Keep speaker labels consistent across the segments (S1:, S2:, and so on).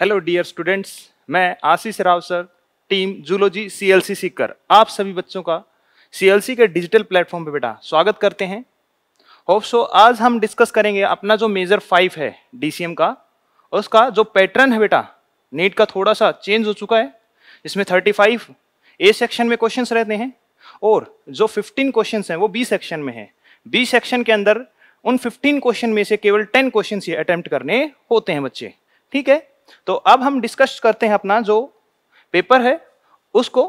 S1: Hello dear students मैं Ashish Rao sir team zoology CLC Sikar आप सभी बच्चों का सीएलसी के डिजिटल प्लेटफॉर्म पे बेटा स्वागत करते हैं होप सो आज हम डिस्कस करेंगे अपना जो मेजर फाइव है डीसीएम का उसका जो पैटर्न है बेटा नीट का थोड़ा सा चेंज हो चुका है इसमें थर्टी फाइव ए सेक्शन में क्वेश्चन रहते हैं और जो फिफ्टीन क्वेश्चन हैं वो बी सेक्शन में है बी सेक्शन के अंदर उन 15 क्वेश्चन में से केवल 10 क्वेश्चन ही अटेम्प्ट करने होते हैं बच्चे ठीक है तो अब हम डिस्कस करते हैं अपना जो पेपर है उसको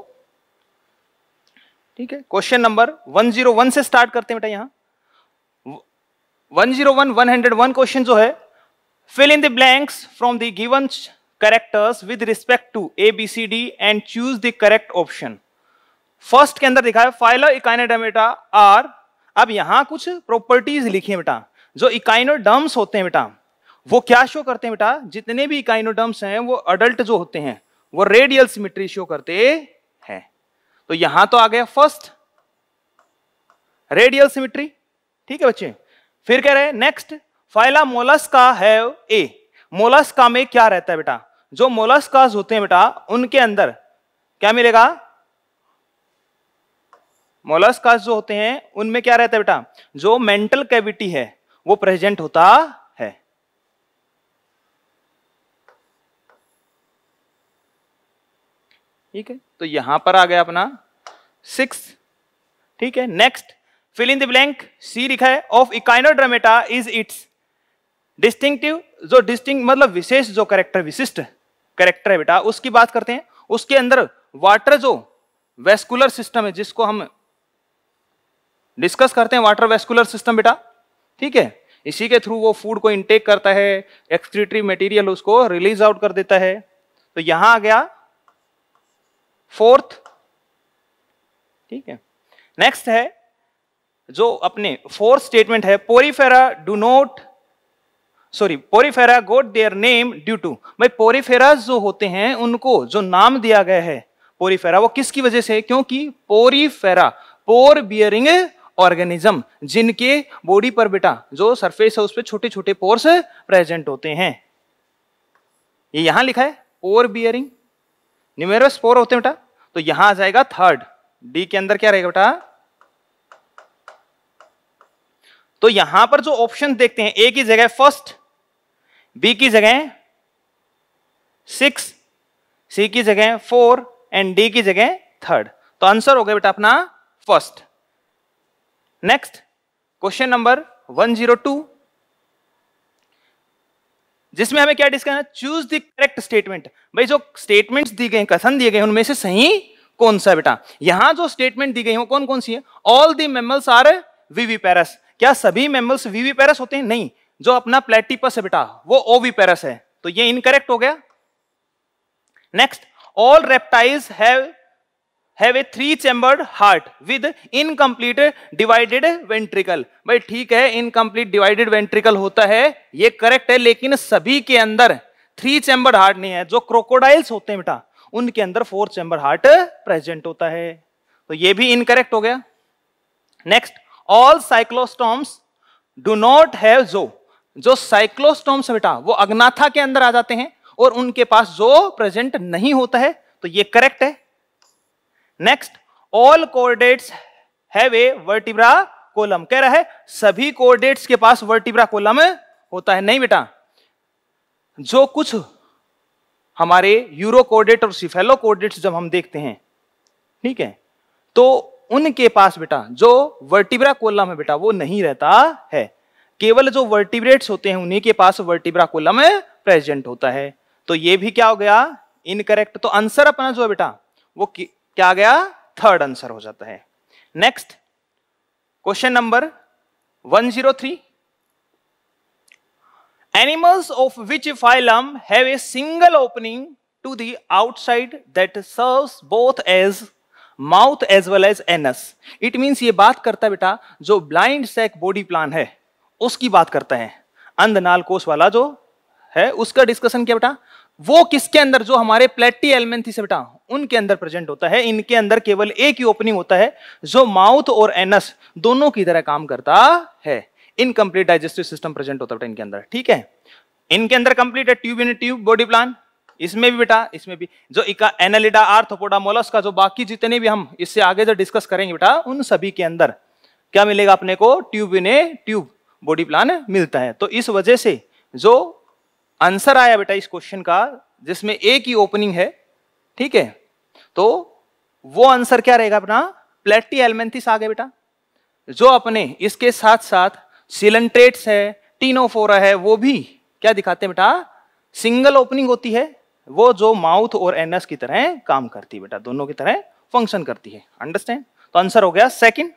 S1: ठीक है क्वेश्चन नंबर 101 से स्टार्ट करते हैं बेटा यहां 101 101 क्वेश्चन जो है fill in the blanks from the given characters with respect to A B C D and choose the correct option first के अंदर दिखा है फाइलो इकाइनोडेमेटा आर अब यहां कुछ प्रॉपर्टीज लिखी है बेटा जो इकाइनोडर्म्स होते हैं बेटा वो क्या शो करते हैं बेटा जितने भी काइनोडम्स हैं वो अडल्ट जो होते हैं वो रेडियल सिमिट्री शो करते हैं तो यहां तो आ गया फर्स्ट रेडियल सिमिट्री ठीक है बच्चे फिर कह रहे हैं नेक्स्ट फाइला मोलस्का है ए मोलस्का में क्या रहता है बेटा जो मोलस्कास होते हैं बेटा उनके अंदर क्या मिलेगा मोलस्कास जो होते हैं उनमें क्या रहता है बेटा जो मेंटल कैविटी है वो प्रेजेंट होता ठीक है तो यहां पर आ गया अपना सिक्स ठीक है next fill in the blank C लिखा है of echinodermata is its distinctive जो डिस्टिंग मतलब विशेष जो करेक्टर विशिष्ट करेक्टर है बेटा उसकी बात करते हैं उसके अंदर वाटर जो वेस्कुलर सिस्टम है जिसको हम डिस्कस करते हैं वाटर वेस्कुलर सिस्टम बेटा ठीक है इसी के थ्रू वो फूड को इनटेक करता है एक्सक्रीटरी मटेरियल उसको रिलीज आउट कर देता है तो यहां आ गया फोर्थ ठीक है नेक्स्ट है जो अपने फोर्थ स्टेटमेंट है porifera do not sorry porifera got their name due to भाई पोरीफेरा जो होते हैं उनको जो नाम दिया गया है पोरीफेरा वो किसकी वजह से क्योंकि पोरीफेरा पोर बियरिंग ऑर्गेनिज्म जिनके बॉडी पर बेटा जो सरफेस है उस पर छोटे छोटे पोर्स प्रेजेंट होते हैं ये यहां लिखा है पोर बियरिंग न्यूमेरस फोर होते हैं बेटा तो यहां आ जाएगा थर्ड डी के अंदर क्या रहेगा बेटा तो यहां पर जो ऑप्शन देखते हैं ए की जगह फर्स्ट बी की जगह सिक्स सी की जगह फोर एंड डी की जगह थर्ड तो आंसर हो गया बेटा अपना first next question number one zero two जिसमें हमें क्या डिस्कस करना चूज द करेक्ट स्टेटमेंट भाई जो स्टेटमेंट्स दी गई कथन दिए गए उनमें से सही कौन सा बेटा यहां जो स्टेटमेंट दी गई हो कौन कौन सी है all the mammals are viviparous क्या सभी मेमल्स वीवी पैरस होते हैं नहीं जो अपना प्लेटिपस है बेटा वो ओवी पैरस है तो ये इनकरेक्ट हो गया next all reptiles have have a three chambered heart with incomplete divided ventricle भाई ठीक है इनकम्प्लीट डिवाइडेड वेंट्रिकल होता है ये करेक्ट है लेकिन सभी के अंदर थ्री चैम्बर हार्ट नहीं है जो क्रोकोडाइल्स होते हैं बेटा उनके अंदर फोर चैम्बर हार्ट प्रेजेंट होता है तो ये भी इनकरेक्ट हो गया next all cyclostomes do not have जो जो साइक्लोस्टॉम्स बेटा वो अग्नाथा के अंदर आ जाते हैं और उनके पास जो प्रेजेंट नहीं होता है तो ये करेक्ट है next all chordates have a vertebra column कह रहा है सभी कोर्डेट्स के पास वर्टिब्रा कोलम होता है नहीं बेटा जो कुछ हमारे यूरो कोर्डेट और सिफेलो कोर्डेट्स जब हम देखते हैं ठीक है तो उनके पास बेटा जो वर्टिब्रा कोलम है बेटा वो नहीं रहता है केवल जो वर्टिब्रेट्स होते हैं उन्हीं के पास वर्टिब्रा कोलम प्रेजेंट होता है तो ये भी क्या हो गया इनकरेक्ट तो आंसर अपना जो है बेटा वो क्या आ गया थर्ड आंसर हो जाता है next question number 103 animals of which phylum have a single opening to the outside that serve both as mouth as well as anus it means ये बात करता है बेटा जो ब्लाइंड सेक बॉडी प्लान है उसकी बात करता है अंध नाल कोश वाला जो है उसका डिस्कशन किया बेटा वो किसके अंदर जो हमारे प्लेटी एलिमेंट थी से बेटा उनके अंदर प्रेजेंट होता है इनके अंदर केवल एक ही ओपनिंग होता है जो माउथ और एनस दोनों की तरह काम करता है इनकम्प्लीट डाइजेस्टिव सिस्टम प्रेजेंट होता है इनके अंदर ठीक है इनके अंदर कंप्लीट है tube in tube body plan इसमें भी बेटा इसमें भी जो इका एनालिडा आर्थोपोडा मोलस का जो बाकी जितने भी हम इससे आगे जो डिस्कस करेंगे बेटा उन सभी के अंदर क्या मिलेगा अपने को tube in a tube body plan मिलता है तो इस वजह से जो आंसर आया बेटा इस क्वेश्चन का जिसमें एक ही ओपनिंग है ठीक है तो वो आंसर क्या रहेगा अपना प्लेटी एलमेंथिस आ गया बेटा जो अपने इसके साथ साथ सिलेंट्रेट्स है टीनोफोरा है वो भी क्या दिखाते हैं बेटा सिंगल ओपनिंग होती है वो जो माउथ और एनस की तरह काम करती है बेटा दोनों की तरह फंक्शन करती है अंडरस्टैंड तो आंसर हो गया सेकंड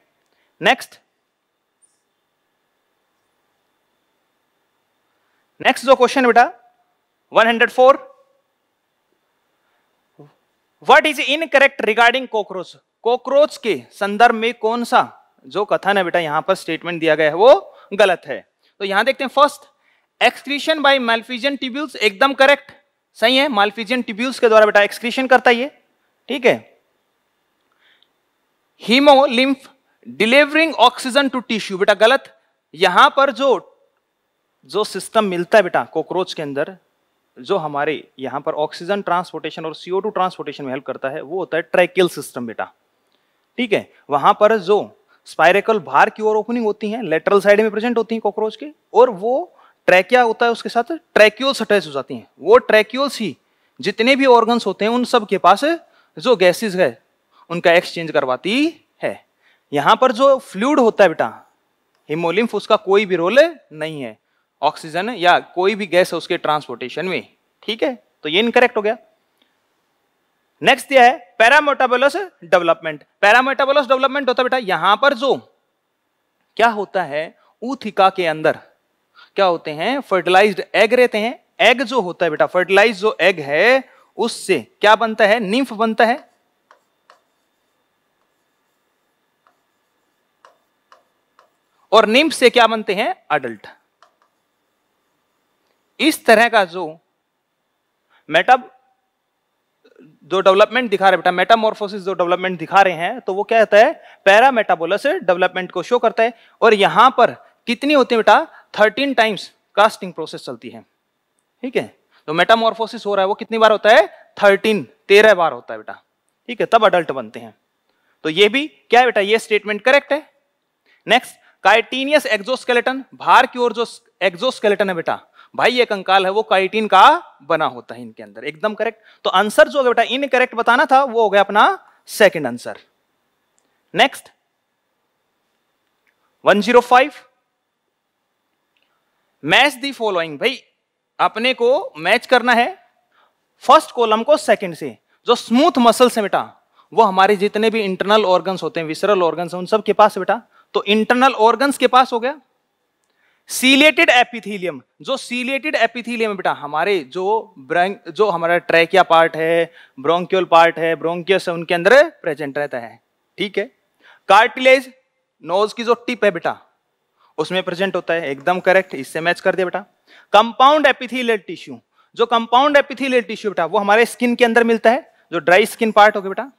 S1: नेक्स्ट नेक्स्ट जो क्वेश्चन बेटा 104 what is incorrect regarding cockroach cockroach के संदर्भ में कौन सा जो कथन है बेटा यहां पर स्टेटमेंट दिया गया है वो गलत है तो यहां देखते हैं first excretion by malpighian tubules एकदम करेक्ट सही है माल्फिजियन टिब्यूल्स के द्वारा बेटा एक्सक्रीशन करता है ठीक है haemolymph delivering oxygen to tissue बेटा गलत यहां पर जो जो सिस्टम मिलता है बेटा कॉकरोच के अंदर जो हमारे यहाँ पर ऑक्सीजन ट्रांसपोर्टेशन और सीओ टू ट्रांसपोर्टेशन में हेल्प करता है वो होता है ट्रैकियल सिस्टम बेटा ठीक है वहां पर जो स्पाइरेकल बाहर की ओर ओपनिंग होती है लेटरल साइड में प्रेजेंट होती है कॉकरोच के और वो ट्रैकिया होता है उसके साथ ट्रैक्यूल्स अटैच हो जाती हैं वो ट्रैक्यूल्स ही जितने भी ऑर्गन्स होते हैं उन सब के पास जो गैसेज है उनका एक्सचेंज करवाती है यहाँ पर जो फ्लूड होता है बेटा हिमोलिम्फ उसका कोई भी रोल नहीं है ऑक्सीजन या कोई भी गैस है उसके ट्रांसपोर्टेशन में ठीक है तो ये इनकरेक्ट हो गया नेक्स्ट यह है पैरामोटाबोलस डेवलपमेंट पैरामोटाबोलस डेवलपमेंट होता है बेटा यहां पर जो क्या होता है ऊथिका के अंदर क्या होते हैं फर्टिलाइज्ड एग रहते हैं एग जो होता है बेटा फर्टिलाइज जो एग है उससे क्या बनता है निम्फ बनता है और निम्फ से क्या बनते हैं अडल्ट इस तरह का जो मेटा जो डेवलपमेंट दिखा रहे बेटा मेटामॉर्फोसिस जो डेवलपमेंट दिखा रहे हैं तो वो क्या होता है पैरा मेटाबोलस डेवलपमेंट को शो करता है और यहां पर कितनी होती है बेटा थर्टीन टाइम्स कास्टिंग प्रोसेस चलती है ठीक है तो मेटामॉर्फोसिस हो रहा है वो कितनी बार होता है थर्टीन तेरह बार होता है बेटा ठीक है तब अडल्ट बनते हैं तो ये भी क्या है बेटा ये स्टेटमेंट करेक्ट है नेक्स्ट काइटीनियस एक्सोस्केलेटन भार की ओर जो एक्सोस्केलेटन है बेटा भाई ये कंकाल है वो काइटिन का बना होता है इनके अंदर एकदम करेक्ट तो आंसर जो बेटा इन करेक्ट बताना था वो हो गया अपना second answer next 105 match the following भाई अपने को मैच करना है फर्स्ट कॉलम को सेकंड से जो स्मूथ मसल्स है बेटा वो हमारे जितने भी इंटरनल ऑर्गन्स होते हैं विसरल ऑर्गन्स उन सब के पास बेटा तो इंटरनल ऑर्गन्स के पास हो गया सीलेटेड एपिथीलियम जो सीलेटेड एपिथीलियम बेटा हमारे जो ब्रंक जो हमारा ट्रैकिया पार्ट है ब्रोंक्योल पार्ट है ब्रोंकियस उनके अंदर प्रेजेंट रहता है ठीक है कार्टिलेज नोज की जो टिप है बेटा उसमें प्रेजेंट होता है एकदम करेक्ट इससे मैच कर दिया बेटा कंपाउंड एपिथीलियल टिश्यू जो कंपाउंड एपिथीलियल टिश्यू बेटा वो हमारे स्किन के अंदर मिलता है जो ड्राई स्किन पार्ट हो गया बेटा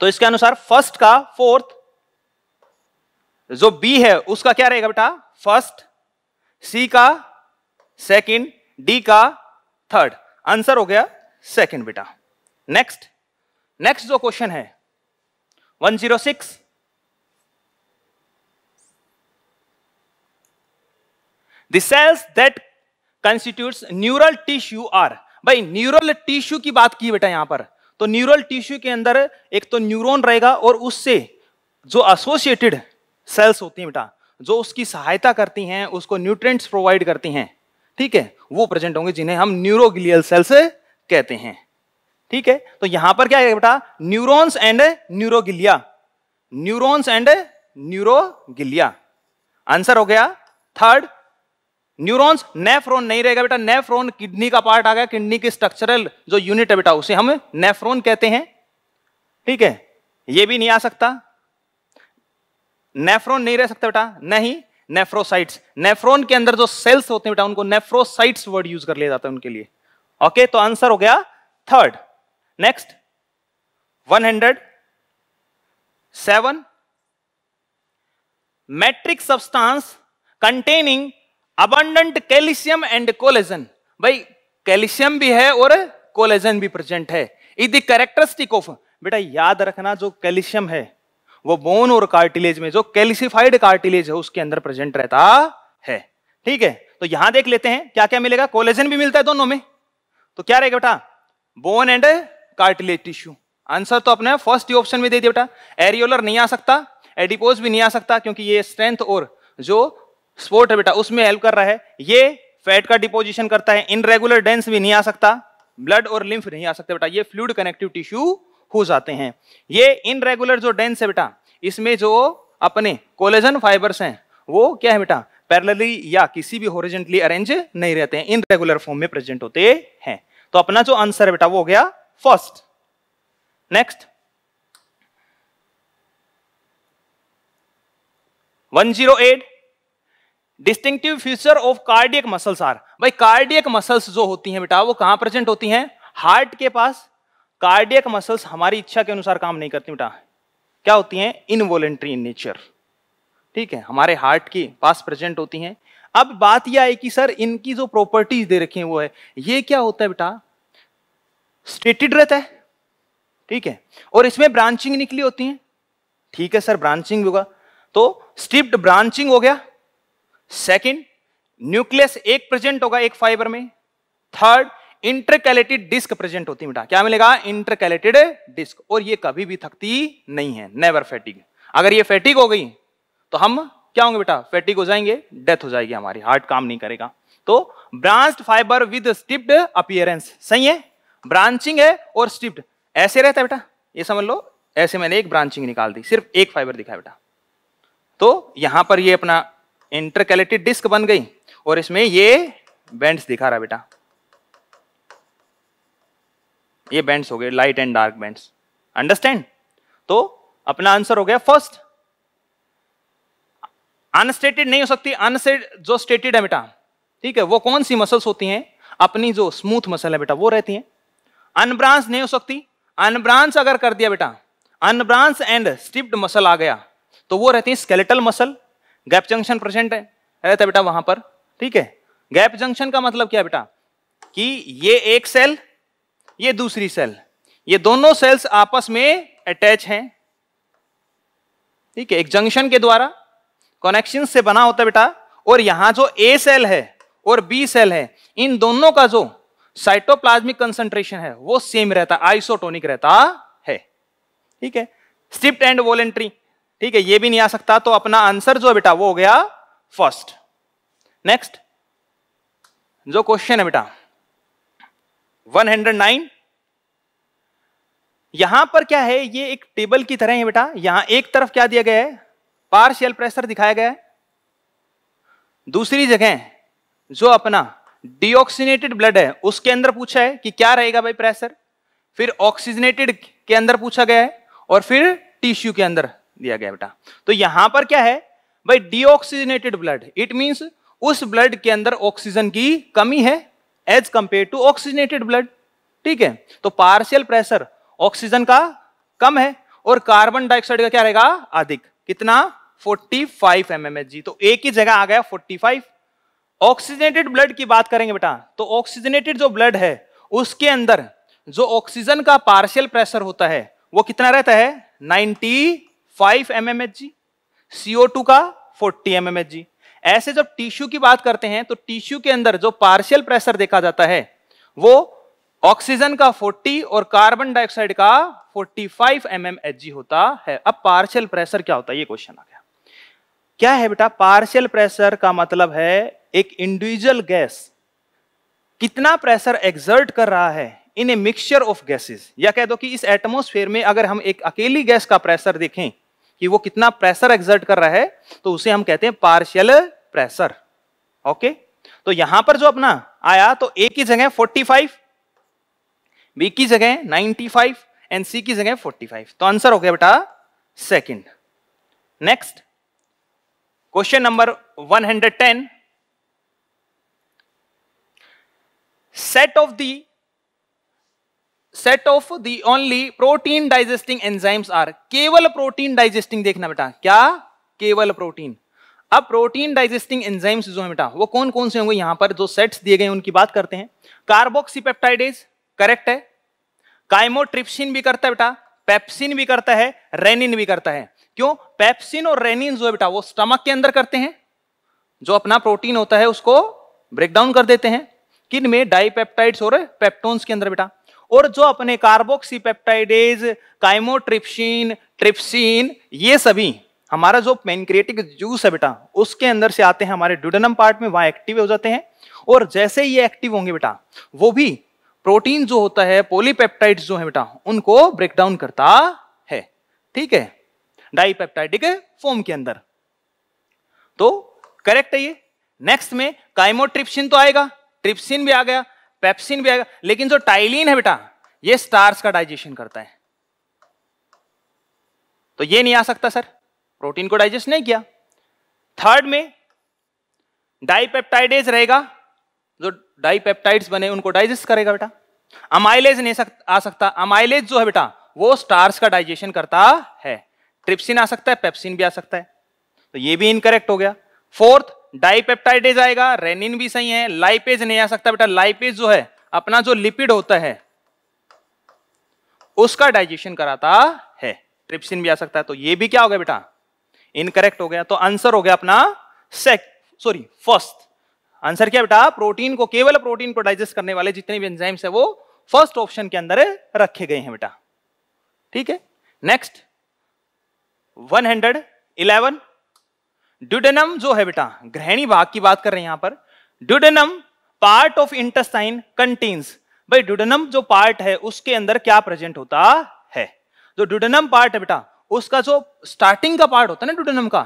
S1: तो इसके अनुसार फर्स्ट का फोर्थ जो बी है उसका क्या रहेगा बेटा फर्स्ट सी का सेकंड डी का थर्ड आंसर हो गया सेकंड बेटा नेक्स्ट नेक्स्ट जो क्वेश्चन है 106 the cells that constitutes neural tissue are भाई न्यूरल टिश्यू की बात की बेटा यहां पर तो न्यूरल टिश्यू के अंदर एक तो न्यूरॉन रहेगा और उससे जो एसोसिएटेड सेल्स होती हैं बेटा जो उसकी सहायता करती हैं उसको न्यूट्रेंट्स प्रोवाइड करती हैं ठीक है वो प्रेजेंट होंगे जिन्हें हम न्यूरोग्लियल सेल्स कहते हैं ठीक है तो यहां पर क्या है बेटा neurons and neuroglia neurons and neuroglia answer हो गया थर्ड न्यूरॉन्स नेफ्रोन नहीं रहेगा बेटा नेफ्रोन किडनी का पार्ट आ गया किडनी की स्ट्रक्चरल जो यूनिट है बेटा उसे हम नेफ्रोन कहते हैं ठीक है ये भी नहीं आ सकता नेफ्रॉन नहीं रह सकता बेटा नहीं नेफ्रोसाइट्स नेफ्रॉन के अंदर जो सेल्स होते हैं बेटा उनको नेफ्रोसाइट्स वर्ड यूज कर लिया जाता है उनके लिए ओके तो आंसर हो गया third next one hundred seven matrix substance containing abundant calcium and collagen भाई कैल्शियम भी है और कोलेजन भी प्रेजेंट है इज द कैरेक्टरिस्टिक ऑफ बेटा याद रखना जो कैल्शियम है वो बोन और कार्टिलेज में जो कैल्सिफाइड कार्टिलेज है उसके अंदर प्रेजेंट रहता है ठीक है तो यहां देख लेते हैं क्या क्या मिलेगा कोलेजन भी मिलता है दोनों में तो क्या रहेगा बेटा bone and cartilage tissue answer तो अपने फर्स्ट ऑप्शन में दे दिया बेटा एरियोलर नहीं आ सकता एडिपोज भी नहीं आ सकता क्योंकि ये स्ट्रेंथ और जो स्पोर्ट है बेटा उसमें हेल्प कर रहा है ये फैट का डिपोजिशन करता है इनरेगुलर डेंस भी नहीं आ सकता ब्लड और लिम्फ नहीं आ सकता बेटा ये फ्लूड कनेक्टिव टिश्यू हो जाते हैं ये इनरेगुलर जो डेंस है बेटा इसमें जो अपने कोलेजन फाइबर्स हैं वो क्या है बेटा पैरेलली या किसी भी होरिजेंटली अरेंज नहीं रहते हैं इन रेगुलर फॉर्म में प्रेजेंट होते हैं तो अपना जो आंसर है बेटा वो हो गया first next 108 distinctive feature of cardiac muscles are भाई कार्डियक मसल्स जो होती हैं बेटा वो कहां प्रेजेंट होती हैं हार्ट के पास कार्डियक मसल्स हमारी इच्छा के अनुसार काम नहीं करती बेटा क्या होती हैं इनवॉलेंट्री इन नेचर ठीक है हमारे हार्ट की पास प्रेजेंट होती हैं अब बात यह आई कि सर इनकी जो प्रॉपर्टीज दे रखी हैं वो है ये क्या होता है बेटा स्टेटेड रहता है ठीक है और इसमें ब्रांचिंग निकली होती है ठीक है सर ब्रांचिंग होगा तो स्टिप्ड ब्रांचिंग हो गया सेकंड न्यूक्लियस एक प्रेजेंट होगा एक फाइबर में थर्ड इंटरकैलेटेड डिस्क प्रेजेंट होती है बेटा क्या मिलेगा इंटरकैलेटेड डिस्क और ये कभी भी थकती नहीं है नेवर फैटिक अगर ये फैटिक हो गई तो हम क्या होंगे बेटा फैटिक हो जाएंगे डेथ हो जाएगी हमारी हार्ट काम नहीं करेगा तो branched fibre with striped appearance सही है ब्रांचिंग है और स्टिप्ड ऐसे रहता है बेटा ये समझ लो ऐसे मैंने एक ब्रांचिंग निकाल दी सिर्फ एक फाइबर दिखा बेटा तो यहां पर ये अपना इंटरकैलेटेड डिस्क बन गई और इसमें ये बैंड्स दिखा रहा बेटा ये बैंड्स हो गए light and dark bands understand तो अपना आंसर हो गया फर्स्ट अनस्टेटेड नहीं हो सकती अनस्टेट जो स्टेटेड है बेटा ठीक है वो कौन सी मसल्स होती हैं अपनी जो स्मूथ मसल है बेटा वो रहती हैं अनब्रांच नहीं हो सकती अनब्रांच अगर कर दिया बेटा अनब्रांच एंड स्टिप्ड मसल आ गया तो वो रहती है skeletal muscle gap junction present है रहता बेटा वहां पर ठीक है गैप जंक्शन का मतलब क्या बेटा कि ये एक सेल ये दूसरी सेल ये दोनों सेल्स आपस में अटैच हैं ठीक है एक जंक्शन के द्वारा कनेक्शन से बना होता है बेटा और यहां जो ए सेल है और बी सेल है इन दोनों का जो साइटोप्लाज्मिक कंसंट्रेशन है वो सेम रहता है आइसोटोनिक रहता है ठीक है स्टिप्ट एंड वॉलेंट्री ठीक है ये भी नहीं आ सकता तो अपना आंसर जो बेटा वो हो गया फर्स्ट नेक्स्ट जो क्वेश्चन है बेटा 109 यहां पर क्या है ये एक टेबल की तरह है बेटा यहां एक तरफ क्या दिया गया है पार्शियल प्रेशर दिखाया गया है दूसरी जगह जो अपना डिऑक्सीनेटेड ब्लड है उसके अंदर पूछा है कि क्या रहेगा भाई प्रेशर फिर ऑक्सीजनेटेड के अंदर पूछा गया है और फिर टिश्यू के अंदर दिया गया बेटा तो यहां पर क्या है भाई डिऑक्सीजनेटेड ब्लड इट मींस उस ब्लड के अंदर ऑक्सीजन की कमी है as compare to oxygenated blood ठीक है तो पार्शियल प्रेशर ऑक्सीजन का कम है और कार्बन डाइऑक्साइड का क्या रहेगा अधिक कितना 45 फाइव mm तो एक ही जगह आ गया 45 ऑक्सीजनेटेड ब्लड की बात करेंगे बेटा तो ऑक्सीजनेटेड जो ब्लड है उसके अंदर जो ऑक्सीजन का पार्शियल प्रेशर होता है वो कितना रहता है 95 फाइव mm जी CO2 का 40 mm जी ऐसे जब टिश्यू की बात करते हैं तो टिश्यू के अंदर जो पार्शियल प्रेशर देखा जाता है वो ऑक्सीजन का 40 और कार्बन डाइऑक्साइड का 45 फाइव mm होता है अब पार्शियल प्रेशर क्या होता है ये क्वेश्चन आ गया क्या है बेटा पार्शियल प्रेशर का मतलब है एक इंडिविजुअल गैस कितना प्रेशर एग्जर्ट कर रहा है in a mixture of gases या कह दो कि इस एटमोस्फेयर में अगर हम एक अकेली गैस का प्रेशर देखें कि वो कितना प्रेशर एग्जर्ट कर रहा है तो उसे हम कहते हैं पार्शियल प्रेशर ओके तो यहां पर जो अपना आया तो ए की जगह 45 बी की जगह 95 एंड सी की जगह 45 तो आंसर हो गया बेटा second next question number 110 set of the set of the only protein digesting enzymes are केवल प्रोटीन डाइजेस्टिंग देखना बेटा क्या केवल प्रोटीन अब प्रोटीन डाइजेस्टिंग एंजाइम्स जो है बेटा वो कौन कौन से होंगे यहां पर जो सेट्स दिए गए उनकी बात करते हैं कार्बोक्सीपेप्टाइडेज करेक्ट है काइमोट्रिप्सिन भी करता है बेटा पेप्सिन भी करता है रेनिन भी करता है क्यों पेप्सिन और रेनिन जो है बेटा वो स्टमक के अंदर करते हैं जो अपना प्रोटीन होता है उसको ब्रेकडाउन कर देते हैं किन में डाइपेप्टाइड्स और पेप्टोन्स के अंदर बेटा और जो अपने कार्बोक्सीपेप्टाइडेज काइमोट्रिप्सिन ट्रिप्सिन ये सभी हमारा जो पेनक्रिएटिक जूस है बेटा उसके अंदर से आते हैं हमारे ड्यूडनम पार्ट में वहां एक्टिव हो जाते हैं और जैसे ही ये एक्टिव होंगे बेटा वो भी प्रोटीन जो होता है पोलीपेप्टाइड्स जो है बेटा उनको ब्रेकडाउन करता है ठीक है डाईपेप्टाइडिक फॉर्म के अंदर तो करेक्ट है ये नेक्स्ट में काइमोट्रिप्सिन तो आएगा ट्रिप्सिन भी आ गया पेप्सिन भी आएगा लेकिन जो टाइलिन है बेटा ये स्टार्स का डाइजेशन करता है तो ये नहीं आ सकता सर प्रोटीन को डाइजेस्ट नहीं किया थर्ड में डाइपेप्टाइडेज रहेगा जो डाइपेप्टाइड्स बने उनको डाइजेस्ट करेगा बेटा अमाइलेज नहीं सक, आ सकता अमाइलेज जो है बेटा वो स्टार्स का डाइजेशन करता है ट्रिप्सिन आ सकता है पेप्सिन भी आ सकता है तो ये भी इनकरेक्ट हो गया फोर्थ डाइपेप्टाइडेज आएगा रेनिन भी सही है लाइपेज नहीं आ सकता बेटा लाइपेज जो है अपना जो लिपिड होता है उसका डाइजेशन कराता है ट्रिप्सिन भी आ सकता है तो ये भी क्या हो गया बेटा इनकरेक्ट हो गया तो आंसर हो गया अपना सेक सॉरी फर्स्ट आंसर क्या बेटा प्रोटीन को केवल प्रोटीन को डाइजेस्ट करने वाले जितने भी एंजाइम्स है वो फर्स्ट ऑप्शन के अंदर रखे गए हैं बेटा ठीक है next one hundred eleven duodenum जो है बेटा ग्रहणी भाग की बात कर रहे हैं यहां पर duodenum part of intestine contains भाई डुडनम जो पार्ट है उसके अंदर क्या प्रेजेंट होता है जो डुडनम पार्ट है बेटा उसका जो स्टार्टिंग का पार्ट होता है ना डुडनम का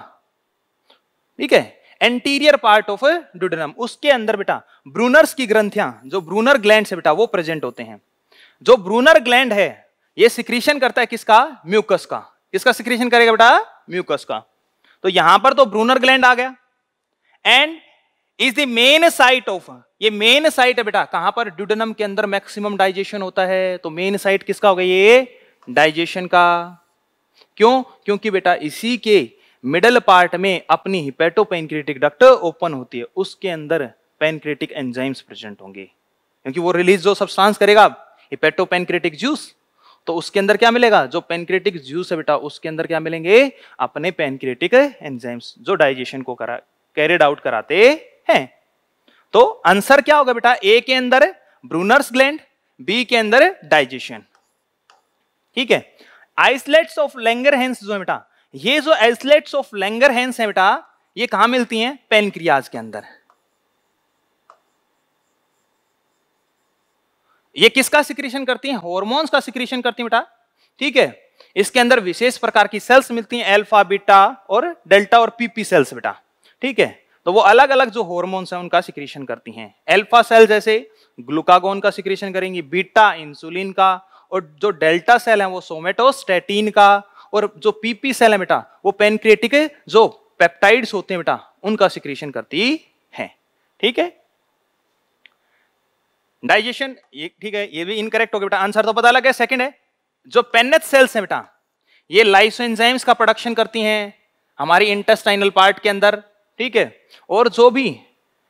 S1: ठीक है एंटीरियर पार्ट ऑफ डुडनम उसके अंदर बेटा ब्रूनर्स की ग्रंथियां जो ब्रूनर ग्लैंड है बेटा वो प्रेजेंट होते हैं जो ब्रूनर ग्लैंड है ये सिक्रीशन करता है किसका म्यूकस का किसका सिक्रीशन करेगा बेटा म्यूकस का तो यहां पर तो ब्रूनर ग्लैंड आ गया and is the main site of ये मेन साइट है बेटा कहां पर ड्यूडनम के अंदर मैक्सिमम डाइजेशन होता है तो मेन साइट किसका हो गया ये डाइजेशन का क्यों क्योंकि बेटा इसी के मिडल पार्ट में अपनी हिपेटोपेनक्रेटिक डक्ट ओपन होती है उसके अंदर पेनक्रेटिक एंजाइम्स प्रेजेंट होंगे क्योंकि वो रिलीज जो सब्सटेंस करेगा हिपेटोपेनक्रेटिक जूस तो उसके अंदर क्या मिलेगा जो पेनक्रेटिक जूस है बेटा उसके अंदर क्या मिलेंगे अपने पेनक्रेटिक एंजाइम्स जो डाइजेशन को करा कैरिड आउट कराते हैं तो आंसर क्या होगा बेटा ए के अंदर ब्रूनर्स ग्लैंड बी के अंदर डाइजेशन ठीक है आइसलेट्स ऑफ लेंगर हैंस जो है बेटा ये जो आइसलेट्स ऑफ लेंगर हैंस है बेटा ये कहा मिलती हैं पेनक्रियाज के अंदर ये किसका सिक्रेशन करती है हॉर्मोन्स का सिक्रेशन करती है बेटा ठीक है इसके अंदर विशेष प्रकार की सेल्स मिलती हैं एल्फा बीटा और डेल्टा और पीपी सेल्स बेटा ठीक है तो वो अलग अलग जो हॉर्मोन्स हैं उनका सिक्रेशन करती हैं एल्फा सेल जैसे ग्लूकागोन का सिक्रेशन करेंगी बीटा इंसुलिन का और जो डेल्टा सेल है वो सोमेटोस्टेटिन का और जो पीपी सेल है बेटा वो पेनक्रेटिक जो पेप्टाइड्स होते हैं बेटा उनका सिक्रेशन करती है ठीक है डाइजेशन ये ठीक है ये भी इनकरेक्ट हो गया बेटा आंसर तो पता लग गया सेकंड है जो पेनेट सेल्स हैं बेटा ये एंजाइम्स का प्रोडक्शन करती हैं हमारी इंटेस्टाइनल पार्ट के अंदर ठीक है और जो भी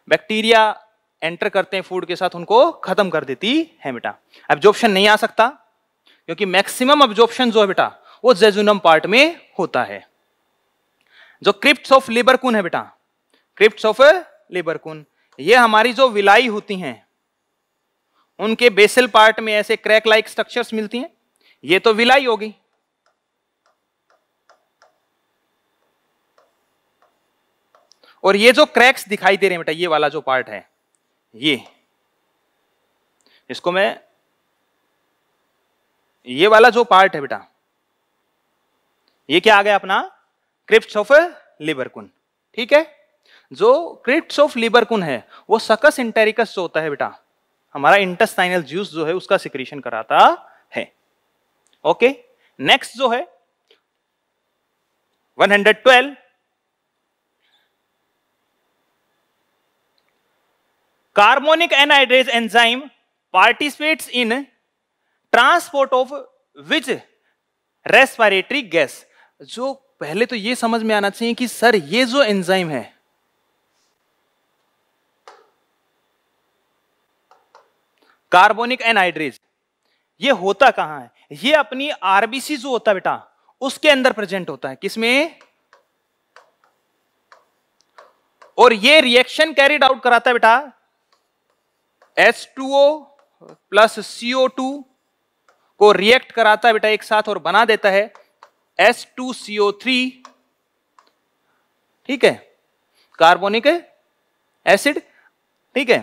S1: बैक्टीरिया एंटर करते हैं फूड के साथ उनको खत्म कर देती है बेटा एब्जॉर्प्शन नहीं आ सकता क्योंकि मैक्सिमम एब्जॉर्प्शन जो है बेटा वो जेजुनम पार्ट में होता है जो क्रिप्ट ऑफ लेबरकून है बेटा क्रिप्ट ऑफ लेबरकून ये हमारी जो विलाई होती हैं उनके बेसल पार्ट में ऐसे क्रैक लाइक स्ट्रक्चर्स मिलती हैं ये तो विलाई होगी और ये जो क्रैक्स दिखाई दे रहे हैं बेटा ये वाला जो पार्ट है ये इसको मैं ये वाला जो पार्ट है बेटा ये क्या आ गया अपना क्रिप्ट ऑफ लिबरकुन ठीक है जो क्रिप्ट ऑफ लिबरकुन है वो सकस इंटेरिकस जो होता है बेटा हमारा इंटेस्टाइनल जूस जो है उसका सिक्रीशन कराता है ओके नेक्स्ट जो है 112 carbonic anhydrase enzyme participates in transport of which respiratory gas जो पहले तो ये समझ में आना चाहिए कि सर ये जो एंजाइम है कार्बोनिक एनहाइड्रेज ये होता कहां है ये अपनी आरबीसी जो होता है बेटा उसके अंदर प्रेजेंट होता है किसमें और ये रिएक्शन कैरिड आउट कराता है बेटा H2O प्लस CO2 को रिएक्ट कराता है बेटा एक साथ और बना देता है थ्री ठीक है कार्बोनिक एसिड ठीक है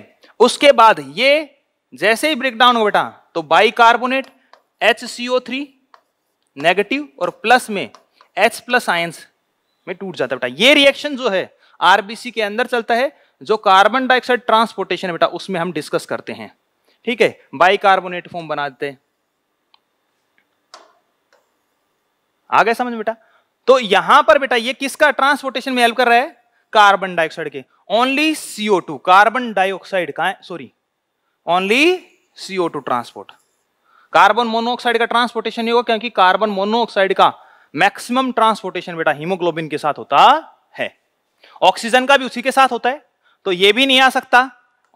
S1: उसके बाद ये जैसे ही ब्रेक डाउन हो बेटा तो bicarbonate H C O three negative और प्लस में एच प्लस आयंस में टूट जाता है बेटा ये रिएक्शन जो है आरबीसी के अंदर चलता है जो कार्बन डाइऑक्साइड ट्रांसपोर्टेशन है बेटा उसमें हम डिस्कस करते हैं ठीक है बाई कार्बोनेट फॉर्म बना देते हैं आ गया समझ बेटा तो यहां पर बेटा ये किसका ट्रांसपोर्टेशन में हेल्प कर रहा है कार्बन डाइऑक्साइड के only CO two carbon dioxide का sorry only CO two transport carbon monoxide का ट्रांसपोर्टेशन नहीं होगा क्योंकि कार्बन मोनोऑक्साइड का मैक्सिमम ट्रांसपोर्टेशन बेटा हीमोग्लोबिन के साथ होता है ऑक्सीजन का भी उसी के साथ होता है तो ये भी नहीं आ सकता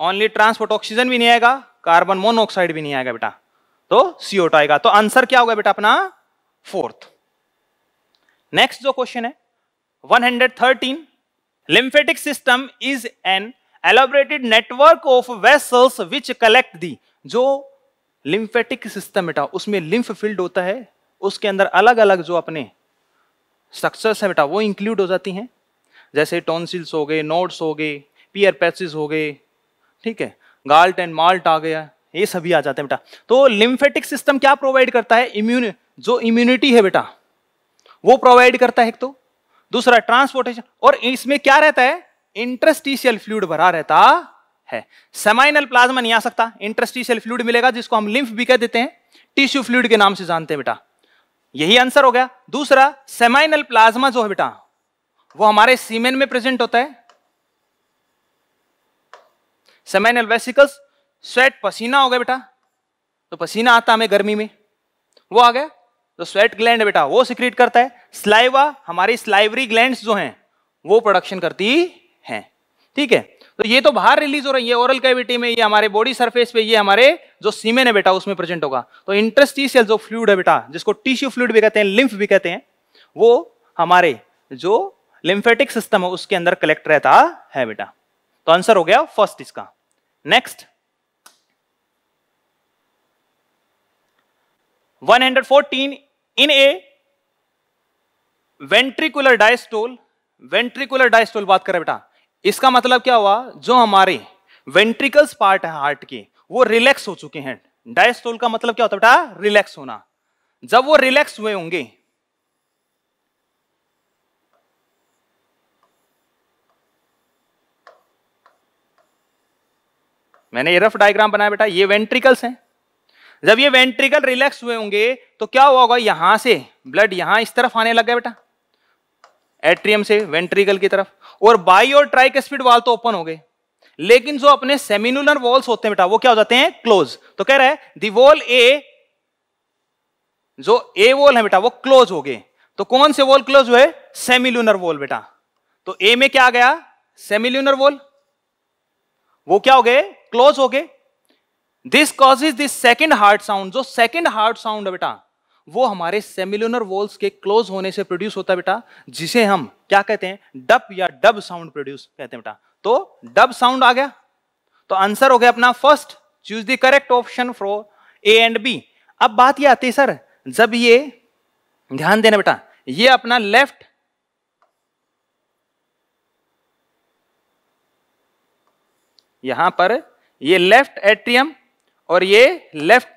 S1: ओनली ट्रांसपोर्ट ऑक्सीजन भी नहीं आएगा कार्बन मोनोऑक्साइड भी नहीं आएगा बेटा तो सीओट आएगा तो आंसर क्या होगा बेटा अपना फोर्थ नेक्स्ट जो क्वेश्चन है 113 lymphatic system is an elaborated network of vessels which collect the जो लिम्फेटिक सिस्टम बेटा उसमें लिम्फ फील्ड होता है उसके अंदर अलग अलग जो अपने स्ट्रक्चर्स हैं बेटा वो इंक्लूड हो जाती हैं जैसे टॉन्सिल्स हो गए नोड्स हो गए पियर पैसेज हो गए ठीक है गाल्ट एंड माल्ट आ गया ये सभी आ जाते हैं बेटा तो लिम्फेटिक सिस्टम क्या प्रोवाइड करता है इम्यून जो इम्यूनिटी है बेटा वो प्रोवाइड करता है एक तो दूसरा ट्रांसपोर्टेशन और इसमें क्या रहता है इंटरस्टिशियल फ्लूड भरा रहता है सेमाइनल प्लाज्मा नहीं आ सकता इंटरस्टिशियल फ्लूड मिलेगा जिसको हम लिम्फ भी कह देते हैं टिश्यू फ्लूड के नाम से जानते हैं बेटा यही आंसर हो गया दूसरा सेमाइनल प्लाज्मा जो है बेटा वो हमारे सीमेन में प्रेजेंट होता है सेमाइनल वेसिकल्स स्वेट पसीना हो गया बेटा तो पसीना आता हमें गर्मी में वो आ गया तो स्वेट ग्लैंड बेटा वो सिक्रीट करता है स्लाइवा हमारी स्लाइवरी ग्लैंड जो हैं वो प्रोडक्शन करती हैं ठीक है तो ये तो बाहर रिलीज हो रही है ओरल कैविटी में ये हमारे बॉडी सरफेस पे ये हमारे जो सीमेन है बेटा उसमें प्रेजेंट होगा तो इंटरस्टीशियल जो फ्लूड है बेटा जिसको टिश्यू फ्लूड भी कहते हैं लिम्फ भी कहते हैं वो हमारे जो लिम्फेटिक सिस्टम है उसके अंदर कलेक्ट रहता है बेटा तो आंसर हो गया फर्स्ट इसका next 114 in a ventricular diastole ventricular diastole बात कर रहे बेटा इसका मतलब क्या हुआ जो हमारे वेंट्रिकल्स पार्ट है हार्ट के वो रिलैक्स हो चुके हैं डायस्टोल का मतलब क्या होता है बेटा रिलैक्स होना जब वो रिलैक्स हुए होंगे मैंने ये रफ डायग्राम बनाया बेटा ये वेंट्रिकल्स हैं जब ये वेंट्रिकल रिलैक्स हुए होंगे तो क्या हुआ होगा यहां से ब्लड यहां इस तरफ आने लग गया बेटा एट्रियम से वेंट्रिकल की तरफ और बाई और ट्राइकेस्पिड वाल तो ओपन हो गए लेकिन जो अपने सेमिनुलर वॉल्स होते हैं बेटा वो क्या हो जाते हैं क्लोज तो कह रहा है दी वॉल ए जो ए वॉल है बेटा वो क्लोज हो गए तो कौन से वॉल क्लोज हुए सेमिलुनर वॉल बेटा तो ए में क्या आ गया सेमिलुनर वॉल वो क्या हो गए क्लोज हो गए this cause is this second heart sound जो सेकेंड हार्ट साउंड है बेटा वो हमारे सेमिलोनर वॉल्स के क्लोज होने से प्रोड्यूस होता है बेटा जिसे हम क्या कहते हैं डब या डब साउंड प्रोड्यूस कहते हैं बेटा तो डब साउंड आ गया तो आंसर हो गया अपना first choose the correct option from A and B अब बात यह आती है सर जब ये ध्यान देना बेटा ये अपना लेफ्ट यहां पर ये लेफ्ट एट्रियम और ये लेफ्ट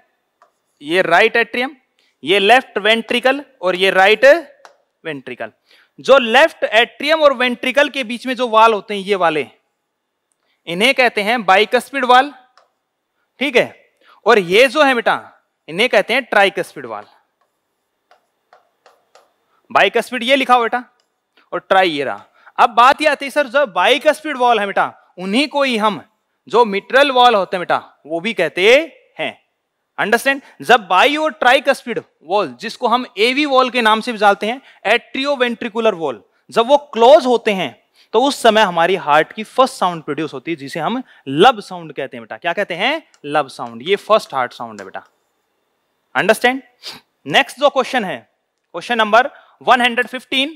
S1: ये राइट एट्रियम ये लेफ्ट वेंट्रिकल और ये राइट वेंट्रिकल जो लेफ्ट एट्रियम और वेंट्रिकल के बीच में जो वाल होते हैं ये वाले इन्हें कहते हैं बाइकस्पिड वाल ठीक है और ये जो है बेटा इन्हें कहते हैं ट्राइकस्पिड वाल बाइकस्पिड ये लिखा हो बेटा और ट्राई ये रहा अब बात ये आती है सर जो बाइकस्पिड वॉल है बेटा उन्हीं को ही हम जो मिट्रल वॉल होते हैं बेटा वो भी कहते हैं अंडरस्टैंड जब बाई और ट्राइकस्पिड वॉल जिसको हम एवी वॉल के नाम से भी जानते हैं एट्रियो वेंट्रिकुलर वॉल जब वो क्लोज होते हैं तो उस समय हमारी हार्ट की फर्स्ट साउंड प्रोड्यूस होती है जिसे हम लव साउंड कहते हैं बेटा क्या कहते हैं लव साउंड ये फर्स्ट हार्ट साउंड है बेटा अंडरस्टैंड नेक्स्ट जो क्वेश्चन है question number 115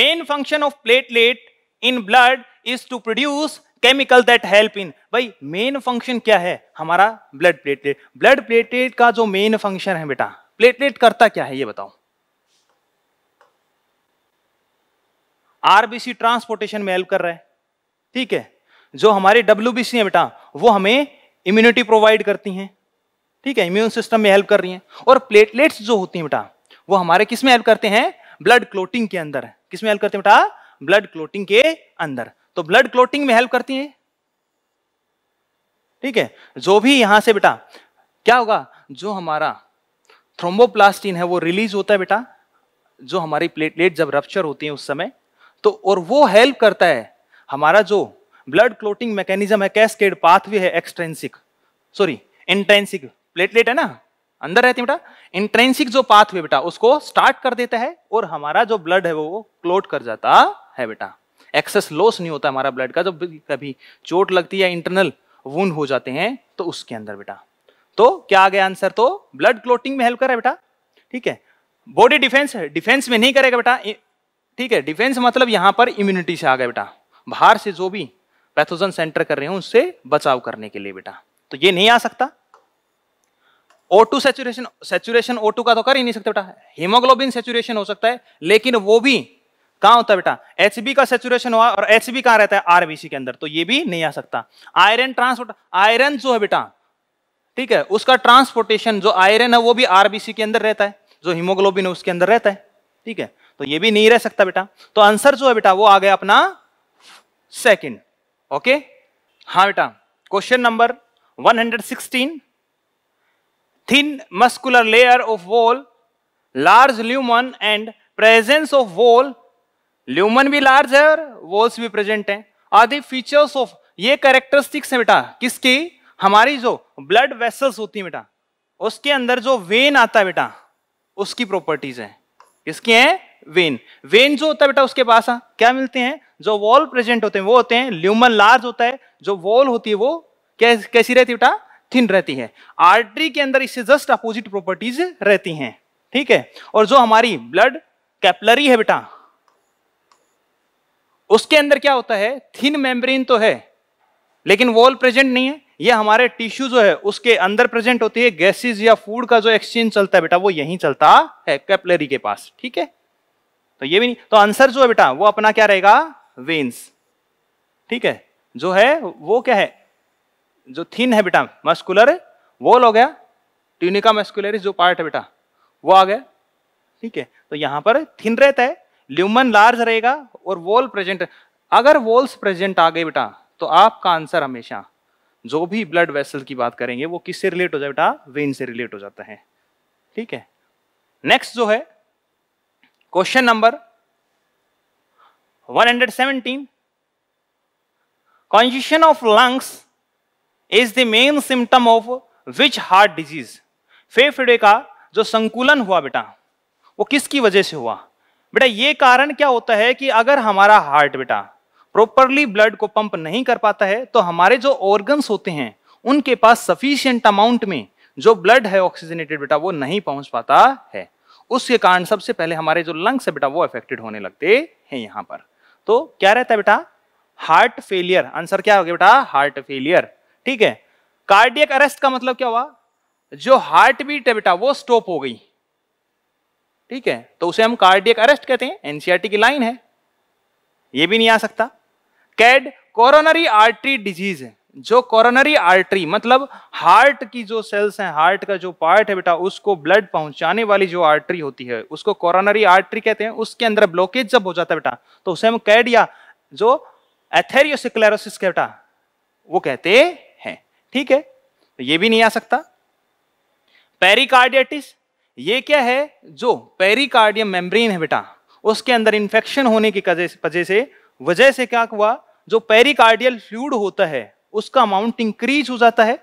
S1: main function of platelet in blood is to produce chemical that help in भाई मेन फंक्शन क्या है हमारा ब्लड प्लेटलेट ब्लड प्लेटलेट का जो मेन फंक्शन है बेटा प्लेटलेट करता क्या है ये बताओ आरबीसी ट्रांसपोर्टेशन में हेल्प कर रहा है ठीक है जो हमारे डब्ल्यूबीसी है बेटा वो हमें इम्यूनिटी प्रोवाइड करती हैं ठीक है इम्यून सिस्टम में हेल्प कर रही हैं और प्लेटलेट्स जो होती हैं बेटा वो हमारे किस में हेल्प करते हैं ब्लड क्लोटिंग के अंदर किस में हेल्प करते हैं बेटा ब्लड क्लोटिंग के अंदर तो ब्लड क्लोटिंग में हेल्प करती है ठीक है जो भी यहां से बेटा क्या होगा जो हमारा थ्रोम्बोप्लास्टिन है वो रिलीज होता है बेटा जो हमारी प्लेटलेट जब रप्चर होती है उस समय तो और वो हेल्प करता है हमारा जो ब्लड क्लोटिंग मैकेनिज्म है कैस्केड पाथवे है एक्सट्रेंसिक सॉरी इंट्रेंसिक प्लेटलेट है ना अंदर रहती है बेटा इंट्रेंसिक जो पाथवे बेटा उसको स्टार्ट कर देता है और हमारा जो ब्लड है वो क्लोट कर जाता है बेटा एक्सेस लॉस नहीं होता हमारा ब्लड का जब कभी चोट लगती है इंटरनल वून हो जाते हैं तो उसके अंदर बेटा तो क्या आ गया आंसर तो ब्लड क्लोटिंग में हेल्प करा बेटा ठीक है बॉडी डिफेंस डिफेंस में नहीं करेगा बेटा ठीक है डिफेंस मतलब यहां पर इम्यूनिटी से आ गया बेटा बाहर से जो भी पैथोजन सेंटर कर रहे हैं उससे बचाव करने के लिए बेटा तो ये नहीं आ सकता O2 टू सेचुरेशन सेचुरेशन ओ का तो कर ही नहीं सकते बेटा हीमोग्लोबिन सेचुरेशन हो सकता है लेकिन वो भी कहां होता है बेटा एच का सेचुरेशन हुआ और एच कहां रहता है आरबीसी के अंदर तो ये भी नहीं आ सकता आयरन ट्रांसपोर्ट आयरन जो है बेटा ठीक है उसका ट्रांसपोर्टेशन जो आयरन है वो भी आरबीसी के अंदर रहता है जो हिमोग्लोबिन है उसके अंदर रहता है ठीक है तो ये भी नहीं रह सकता बेटा तो आंसर जो है बेटा वो आ गया अपना सेकेंड ओके हाँ बेटा question number sixteen thin muscular layer of wall large lumen and presence of wall lumen भी लार्ज है और वॉल्स भी प्रेजेंट है आदि फीचर्स ऑफ ये कैरेक्टरिस्टिक्स है बेटा किसकी हमारी जो ब्लड वेसल्स होती है बेटा उसके अंदर जो वेन आता है बेटा उसकी प्रॉपर्टीज है किसकी है वेन वेन जो होता है बेटा उसके पास आ, हाँ, क्या मिलते हैं जो वॉल प्रेजेंट होते हैं वो होते हैं ल्यूमन लार्ज होता है जो वॉल होती है वो कैसी रहती है बेटा थिन रहती है आर्टरी के अंदर इससे जस्ट अपोजिट प्रॉपर्टीज रहती हैं ठीक है और जो हमारी ब्लड कैपलरी है बेटा उसके अंदर क्या होता है थिन मेम्ब्रेन तो है लेकिन वॉल प्रेजेंट नहीं है ये हमारे टिश्यू जो है उसके अंदर प्रेजेंट होती है गैसेस या फूड का जो एक्सचेंज चलता है बेटा वो यहीं चलता है कैपलरी के पास ठीक है तो ये भी नहीं तो आंसर जो है बेटा वो अपना क्या रहेगा वेन्स ठीक है जो है वो क्या है जो थिन है बेटा मस्कुलर वॉल हो गया ट्यूनिका मस्कुलर जो पार्ट है बेटा वो आ गया ठीक है तो यहां पर थिन रहता है ल्यूमन लार्ज रहेगा और वोल प्रेजेंट अगर वोल्स प्रेजेंट आ गए बेटा तो आपका आंसर हमेशा जो भी ब्लड वेसल की बात करेंगे वो किससे रिलेट हो जाए बेटा वेन से रिलेट हो जाता है ठीक है नेक्स्ट जो है question number 117 congestion of lungs is the main symptom of which heart disease फेफड़े का जो संकुलन हुआ बेटा वो किसकी वजह से हुआ बेटा ये कारण क्या होता है कि अगर हमारा हार्ट बेटा प्रॉपरली ब्लड को पंप नहीं कर पाता है तो हमारे जो ऑर्गन्स होते हैं उनके पास सफिशियंट अमाउंट में जो ब्लड है ऑक्सीजनेटेड बेटा वो नहीं पहुंच पाता है उसके कारण सबसे पहले हमारे जो लंग्स है बेटा वो अफेक्टेड होने लगते हैं यहां पर तो क्या रहता है बेटा हार्ट फेलियर आंसर क्या हो गया बेटा हार्ट फेलियर ठीक है कार्डियक अरेस्ट का मतलब क्या हुआ जो हार्ट बीट है बेटा वो स्टॉप हो गई ठीक है तो उसे हम कार्डियक अरेस्ट कहते हैं एनसीआरटी की लाइन है ये भी नहीं आ सकता कैड कोरोनरी आर्टरी डिजीज है जो कोरोनरी आर्टरी मतलब हार्ट की जो सेल्स हैं हार्ट का जो पार्ट है बेटा उसको ब्लड पहुंचाने वाली जो आर्टरी होती है उसको कोरोनरी आर्टरी कहते हैं उसके अंदर ब्लॉकेज जब हो जाता है बेटा तो उसे हम कैड या जो एथेरियोसिक्लेरोसिस के बेटा वो कहते हैं ठीक है तो ये भी नहीं आ सकता पेरिकार्डियाटिस ये क्या है जो पेरिकार्डियम मेम्ब्रेन है बेटा उसके अंदर इन्फेक्शन होने की वजह से वजह से क्या हुआ जो पेरिकार्डियल फ्लूड होता है उसका अमाउंट इंक्रीज हो जाता है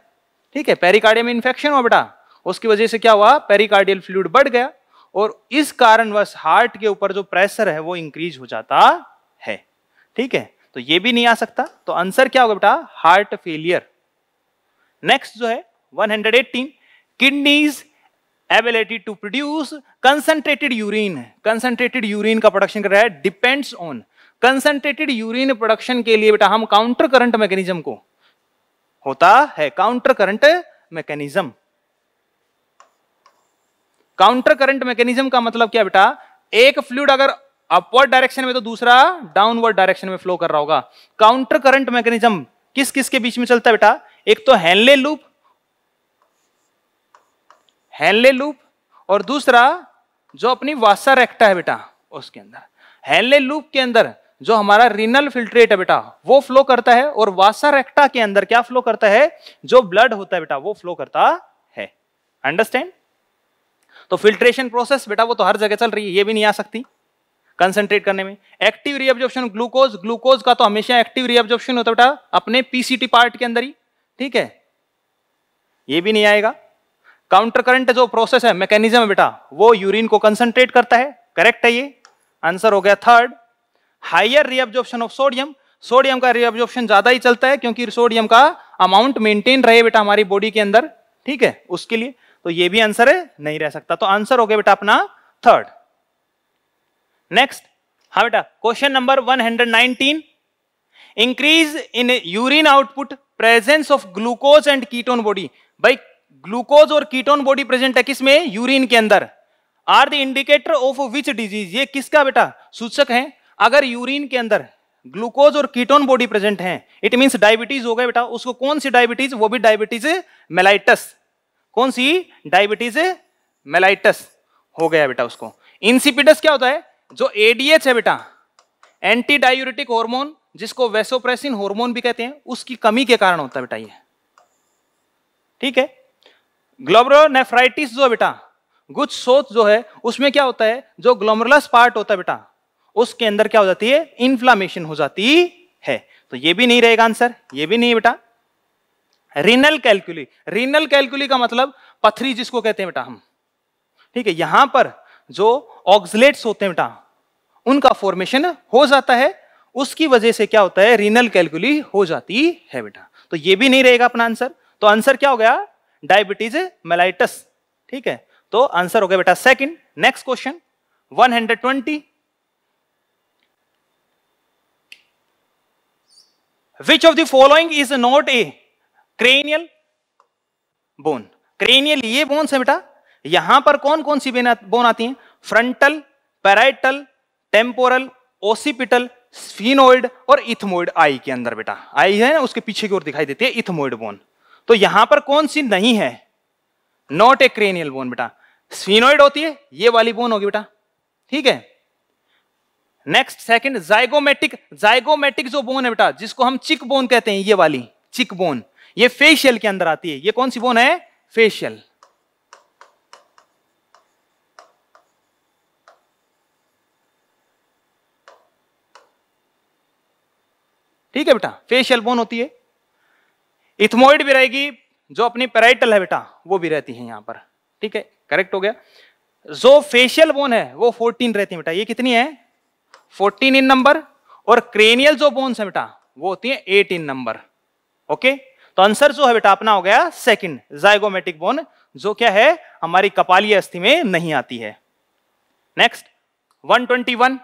S1: ठीक है पेरिकार्डियम में इन्फेक्शन हुआ बेटा उसकी वजह से क्या हुआ पेरिकार्डियल फ्लूड बढ़ गया और इस कारणवश हार्ट के ऊपर जो प्रेशर है वो इंक्रीज हो जाता है ठीक है तो ये भी नहीं आ सकता तो आंसर क्या होगा बेटा हार्ट फेलियर नेक्स्ट जो है 118 kidneys ability to produce concentrated urine concentrated urine का प्रोडक्शन कर रहा है depends on concentrated urine production के लिए बेटा हम काउंटर करंट मैकेनिज्म को होता है counter current mechanism counter current mechanism का मतलब क्या बेटा एक फ्लूड अगर अपवर्ड डायरेक्शन में तो दूसरा डाउनवर्ड डायरेक्शन में फ्लो कर रहा होगा काउंटर करंट मैकेनिज्म किस किस के बीच में चलता है बेटा एक तो हैनले लूप हैनले लूप और दूसरा जो अपनी वासा रेक्टा है बेटा उसके अंदर हैनले लूप के अंदर जो हमारा रिनल फिल्ट्रेट है बेटा वो फ्लो करता है और वासा रेक्टा के अंदर क्या फ्लो करता है जो ब्लड होता है बेटा वो फ्लो करता है अंडरस्टैंड तो फिल्ट्रेशन प्रोसेस बेटा वो तो हर जगह चल रही है ये भी नहीं आ सकती कंसंट्रेट करने में एक्टिव रीअब्जॉर्प्शन ग्लूकोज ग्लूकोज का तो हमेशा एक्टिव रीअब्जॉर्प्शन होता है बेटा अपने पीसीटी पार्ट के अंदर ही ठीक है ये भी नहीं आएगा काउंटर करंट जो प्रोसेस है मैकेनिज्म बेटा वो यूरिन को कंसंट्रेट करता है करेक्ट है ये आंसर हो गया third higher reabsorption of sodium sodium का रिऑब्जॉर्प्शन ज्यादा ही चलता है क्योंकि सोडियम का अमाउंट मेंटेन रहे बेटा हमारी बॉडी के अंदर ठीक है उसके लिए तो ये भी आंसर है नहीं रह सकता तो आंसर हो गया बेटा अपना थर्ड नेक्स्ट हाँ बेटा question number 119 increase in urine output presence of glucose and ketone body भाई ग्लूकोज और कीटोन बॉडी प्रेजेंट है किसमें यूरिन के अंदर are the indicator of which disease ये किसका बेटा सूचक है अगर यूरिन के अंदर ग्लूकोज और कीटोन बॉडी प्रेजेंट है इट मीन डायबिटीज हो गए बेटा उसको कौन सी डायबिटीज वो भी डायबिटीज मेलाइटस कौन सी डायबिटीज मेलाइटस हो गया बेटा उसको इंसिपिडस क्या होता है जो एडीएच है बेटा एंटी डायूरेटिक हॉर्मोन जिसको वेसोप्रेसिन हॉर्मोन भी कहते हैं उसकी कमी के कारण होता है बेटा ये ठीक है ग्लोबरोनेफ्राइटिस जो बेटा गुच्छ सोच जो है उसमें क्या होता है जो ग्लोमरुलस पार्ट होता है बेटा उसके अंदर क्या हो जाती है इन्फ्लामेशन हो जाती है तो ये भी नहीं रहेगा आंसर ये भी नहीं बेटा रीनल कैलकुली रीनल कैलकुली का मतलब पथरी जिसको कहते हैं बेटा हम ठीक है यहां पर जो ऑक्सलेट्स होते हैं बेटा उनका फॉर्मेशन हो जाता है उसकी वजह से क्या होता है रीनल कैलकुली हो जाती है बेटा तो ये भी नहीं रहेगा अपना आंसर तो आंसर क्या हो गया डायबिटीज मेलाइटस ठीक है तो आंसर हो गया बेटा second next question 120 which of the following is not a cranial bone cranial ये बोन है बेटा यहां पर कौन कौन सी बोन आती हैं frontal parietal temporal occipital sphenoid और इथमोइड आई के अंदर बेटा आई है ना उसके पीछे की ओर दिखाई देती है इथमोइड बोन तो यहां पर कौन सी नहीं है नॉट ए क्रेनियल बोन बेटा स्वीनोइड होती है ये वाली बोन होगी बेटा ठीक है नेक्स्ट सेकंड जाइगोमेटिक जाइगोमेटिक जो बोन है बेटा जिसको हम चिक बोन कहते हैं ये वाली चिक बोन ये फेशियल के अंदर आती है ये कौन सी बोन है फेशियल ठीक है बेटा फेशियल बोन होती है इथमोइड भी रहेगी जो अपनी पेराइटल है बेटा वो भी रहती है यहाँ पर ठीक है करेक्ट हो गया जो फेशियल बोन है वो 14 रहती है बेटा ये कितनी है 14 इन नंबर और क्रेनियल जो बोन्स है बेटा वो होती है एट इन नंबर ओके तो आंसर जो है बेटा अपना हो गया सेकंड जाइगोमेटिक बोन जो क्या है हमारी कपालीय अस्थि में नहीं आती है next 121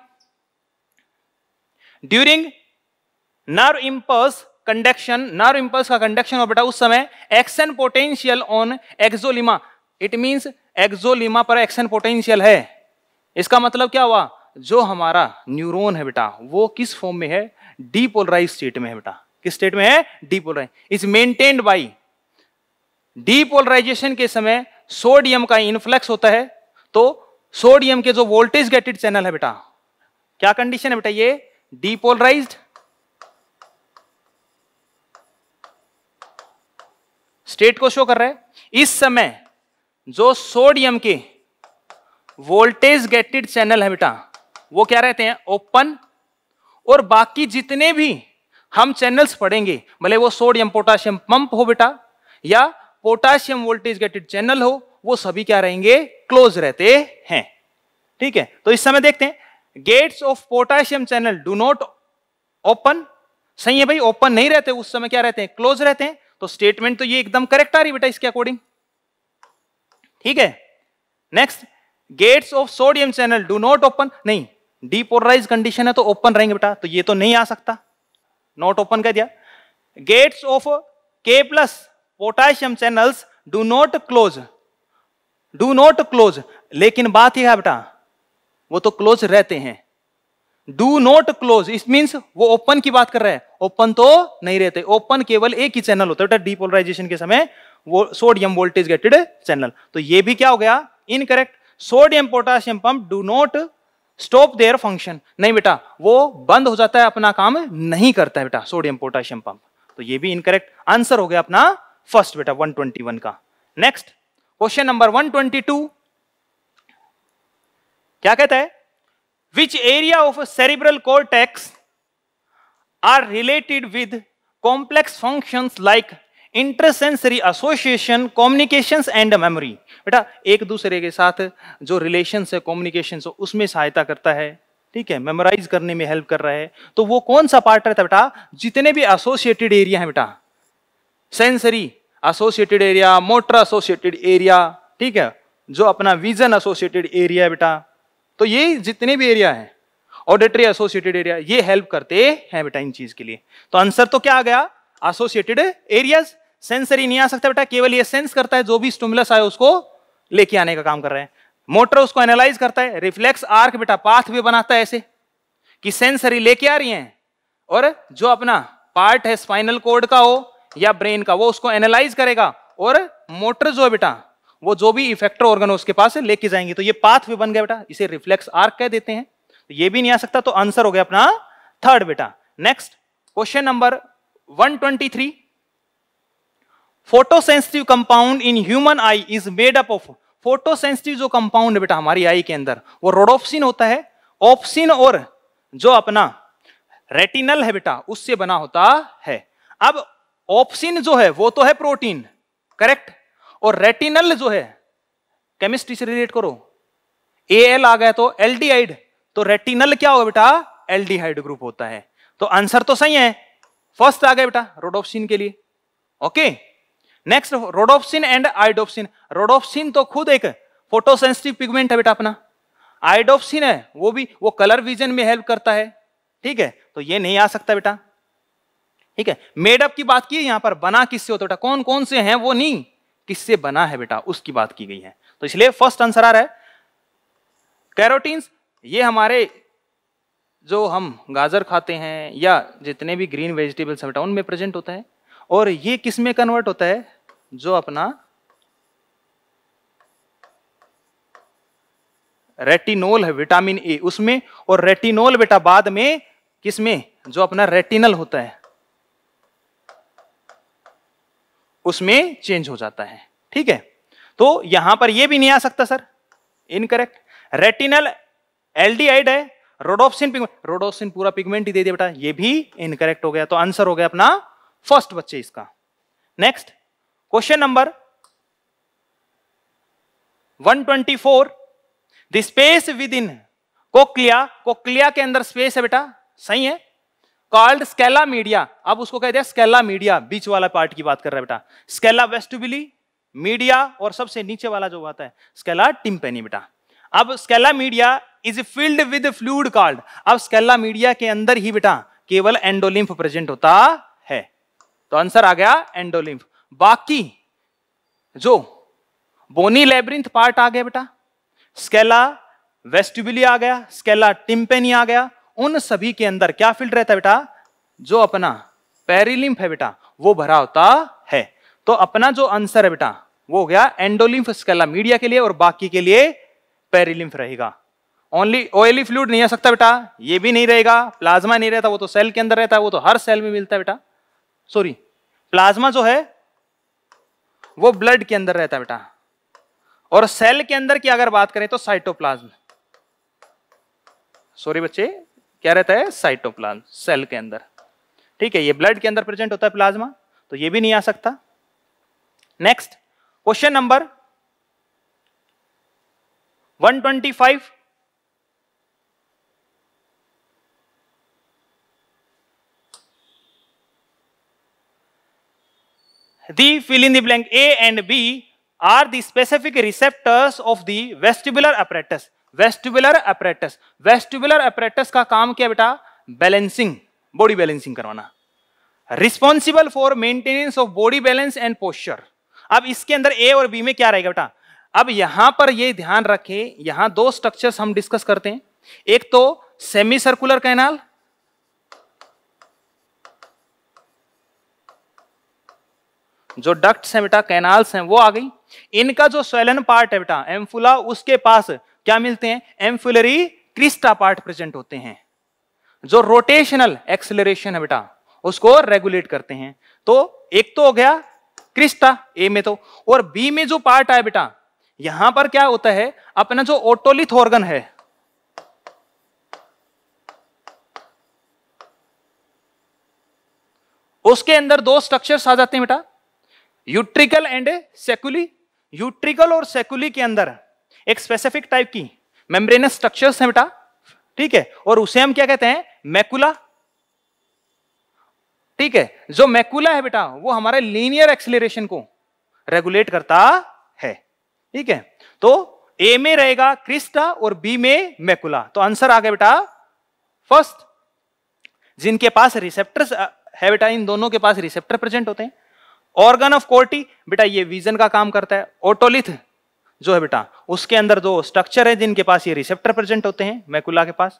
S1: during nerve impulse conduction nerve impulse का कंडक्शन हो बेटा उस समय action potential on axolemma it means axolemma पर एक्शन पोटेंशियल है इसका मतलब क्या हुआ जो हमारा न्यूरॉन है बेटा वो किस फॉर्म में है डीपोलराइज स्टेट में है बेटा किस स्टेट में है depolarize is maintained by depolarization के समय सोडियम का इन्फ्लक्स होता है तो सोडियम के जो वोल्टेज गेटेड चैनल है बेटा क्या कंडीशन है बेटा ये डीपोलराइज्ड स्टेट को शो कर रहा है इस समय जो सोडियम के वोल्टेज गेटेड चैनल है बेटा वो क्या रहते हैं ओपन और बाकी जितने भी हम चैनल्स पढ़ेंगे भले वो सोडियम पोटाशियम पंप हो बेटा या पोटाशियम वोल्टेज गेटेड चैनल हो वो सभी क्या रहेंगे क्लोज रहते हैं ठीक है तो इस समय देखते हैं gates of potassium channel do not open सही है भाई ओपन नहीं रहते उस समय क्या रहते हैं क्लोज रहते हैं तो स्टेटमेंट तो ये एकदम करेक्ट आ रही बेटा इसके अकॉर्डिंग ठीक है next gates of sodium channel do not open नहीं डीपोलराइज कंडीशन है तो ओपन रहेंगे बेटा तो ये तो नहीं आ सकता नॉट ओपन कर दिया gates of K plus potassium channels do not close do not close लेकिन बात यह है बेटा वो तो क्लोज रहते हैं do not close it means वो ओपन की बात कर रहा है ओपन तो नहीं रहते ओपन केवल एक ही चैनल होता है डीपोलराइजेशन के समय वो सोडियम वोल्टेज गेटेड चैनल तो ये भी क्या हो गया incorrect sodium potassium pump do not stop their function नहीं बेटा वो बंद हो जाता है अपना काम नहीं करता है बेटा सोडियम पोटासियम पंप तो ये भी इनकरेक्ट आंसर हो गया अपना फर्स्ट बेटा 121 का नेक्स्ट क्वेश्चन नंबर 122 क्या कहता है which area of cerebral cortex are related with complex functions like intersensory association communications and memory बेटा एक दूसरे के साथ जो रिलेशन है कम्युनिकेशन उसमें सहायता करता है ठीक है मेमोराइज करने में हेल्प कर रहा है तो वो कौन सा पार्ट रहता है बेटा जितने भी एसोसिएटेड एरिया है बेटा sensory associated area motor associated area ठीक है जो अपना विजन एसोसिएटेड एरिया है बेटा तो ये जितने भी एरिया हैं ऑडिटरी एसोसिएटेड एरिया ये हेल्प करते हैं बेटा इन चीज के लिए तो आंसर तो क्या आ गया एसोसिएटेड एरियाज सेंसरी नहीं आ सकता बेटा केवल ये सेंस करता है जो भी स्टूमुलस आए उसको लेके आने का काम कर रहे हैं मोटर उसको एनालाइज करता है रिफ्लेक्स आर्क बेटा पाथ भी बनाता है ऐसे कि सेंसरी लेके आ रही है और जो अपना पार्ट है स्पाइनल कोड का हो या ब्रेन का वो उसको एनालाइज करेगा और मोटर जो है बेटा वो जो भी इफेक्टर ऑर्गन उसके पास है लेके जाएंगे तो ये पाथ भी बन गया बेटा इसे रिफ्लेक्स आर्क कह देते हैं तो ये भी नहीं आ सकता तो आंसर हो गया अपना थर्ड बेटा next question number 123 photosensitive compound in human eye is made up of photosensitive जो कंपाउंड है बेटा हमारी आई के अंदर वो रोडोप्सिन होता है ऑप्सिन और जो अपना रेटिनल है बेटा उससे बना होता है अब ऑप्सिन जो है वो तो है प्रोटीन करेक्ट और रेटिनल जो है केमिस्ट्री से रिलेट करो ए एल आ गया तो एल्डिहाइड तो रेटिनल क्या होगा बेटा एल्डिहाइड ग्रुप होता है तो आंसर तो सही है फर्स्ट आ गया बेटा रोडोप्सिन के लिए okay next rhodopsin and iodopsin rhodopsin तो खुद एक फोटोसेंसिटिव पिगमेंट है बेटा अपना आइडोप्सिन है वो भी वो कलर विजन में हेल्प करता है ठीक है तो ये नहीं आ सकता बेटा ठीक है मेडअप की बात की यहां पर बना किससे होता बेटा कौन कौन से हैं वो नहीं किससे बना है बेटा उसकी बात की गई है तो इसलिए फर्स्ट आंसर आ रहा है कैरोटीन्स ये हमारे जो हम गाजर खाते हैं या जितने भी ग्रीन वेजिटेबल्स हैं बेटा उनमें प्रेजेंट होता है और ये किस में कन्वर्ट होता है जो अपना रेटिनोल है विटामिन ए उसमें और रेटिनोल बेटा बाद में किसमें जो अपना रेटिनल होता है उसमें चेंज हो जाता है ठीक है तो यहां पर यह भी नहीं आ सकता सर इनकरेक्ट रेटिनल आइड है रोडोप्सिन पिगमेंट रोडोप्सिन पूरा पिगमेंट ही दे दिया बेटा ये भी इनकरेक्ट हो गया तो आंसर हो गया अपना फर्स्ट बच्चे इसका next question number 124 the space within cochlea cochlea के अंदर स्पेस है बेटा सही है कॉल्ड स्केला मीडिया अब उसको कह दिया स्केला मीडिया बीच वाला पार्ट की बात कर रहा है बेटा स्केला वेस्टुबिली मीडिया और सबसे नीचे वाला जो आता है स्केला टिम्पेनी बेटा अब scala media is filled with fluid called अब स्केला मीडिया के अंदर ही बेटा केवल एंडोलिम्फ प्रेजेंट होता है तो आंसर आ गया एंडोलिम्फ बाकी जो बोनी लेब्रिंथ पार्ट आ गया बेटा स्केला वेस्टिबुली आ गया स्केला टिम्पेनी आ गया उन सभी के अंदर क्या फील्ड रहता है बेटा जो अपना पेरीलिम्फ है बेटा वो भरा होता है तो अपना जो आंसर है बेटा वो हो गया एंडोलिम्फ स्केला मीडिया के लिए और बाकी के लिए पेरीलिम्फ रहेगा ओनली ऑयली फ्लूड नहीं आ सकता बेटा ये भी नहीं रहेगा प्लाज्मा नहीं रहता वो तो सेल के अंदर रहता है वो तो हर सेल में मिलता है बेटा सॉरी प्लाज्मा जो है वो ब्लड के अंदर रहता है बेटा और सेल के अंदर की अगर बात करें तो साइटोप्लाज्म सॉरी बच्चे क्या रहता है साइटोप्लाज्म सेल के अंदर ठीक है ये ब्लड के अंदर प्रेजेंट होता है प्लाज्मा तो ये भी नहीं आ सकता next question number 125 the fill in the blank A and B are the specific receptors of the vestibular apparatus vestibular apparatus vestibular apparatus का काम क्या बेटा बैलेंसिंग बॉडी बैलेंसिंग करवाना responsible for maintenance of body balance and posture अब इसके अंदर ए और B में क्या रहेगा बेटा अब यहां पर ये ध्यान रखें यहां दो स्ट्रक्चर्स हम डिस्कस करते हैं एक तो सेमी सर्कुलर कैनाल जो डक्ट्स हैं बेटा कैनाल्स हैं वो आ गई इनका जो स्वेलन पार्ट है बेटा एम्फुला उसके पास क्या मिलते हैं एम्फुलरी क्रिस्टा पार्ट प्रेजेंट होते हैं जो रोटेशनल एक्सिलेशन है बेटा उसको रेगुलेट करते हैं तो एक तो हो गया क्रिस्टा ए में तो और बी में जो पार्ट आया बेटा यहां पर क्या होता है अपना जो ओटोलिथ ऑर्गन है उसके अंदर दो स्ट्रक्चर्स आ जाते हैं बेटा यूट्रिकल एंड सेकुली यूट्रिकल और सेकुली के अंदर एक स्पेसिफिक टाइप की मेम्ब्रेनस स्ट्रक्चर्स है बेटा ठीक है और उसे हम क्या कहते हैं मैकुला ठीक है जो मैकुला है बेटा वो हमारे लीनियर एक्सिलेशन को रेगुलेट करता है ठीक है तो ए में रहेगा क्रिस्टा और बी में मैकुला तो आंसर आ गया बेटा फर्स्ट जिनके पास रिसेप्टर है बेटा इन दोनों के पास रिसेप्टर प्रेजेंट होते हैं ऑर्गन ऑफ कोर्टी बेटा ये विजन का काम करता है ओटोलिथ जो है बेटा उसके अंदर दो स्ट्रक्चर है जिनके पास ये रिसेप्टर प्रेजेंट होते हैं मैकुला के पास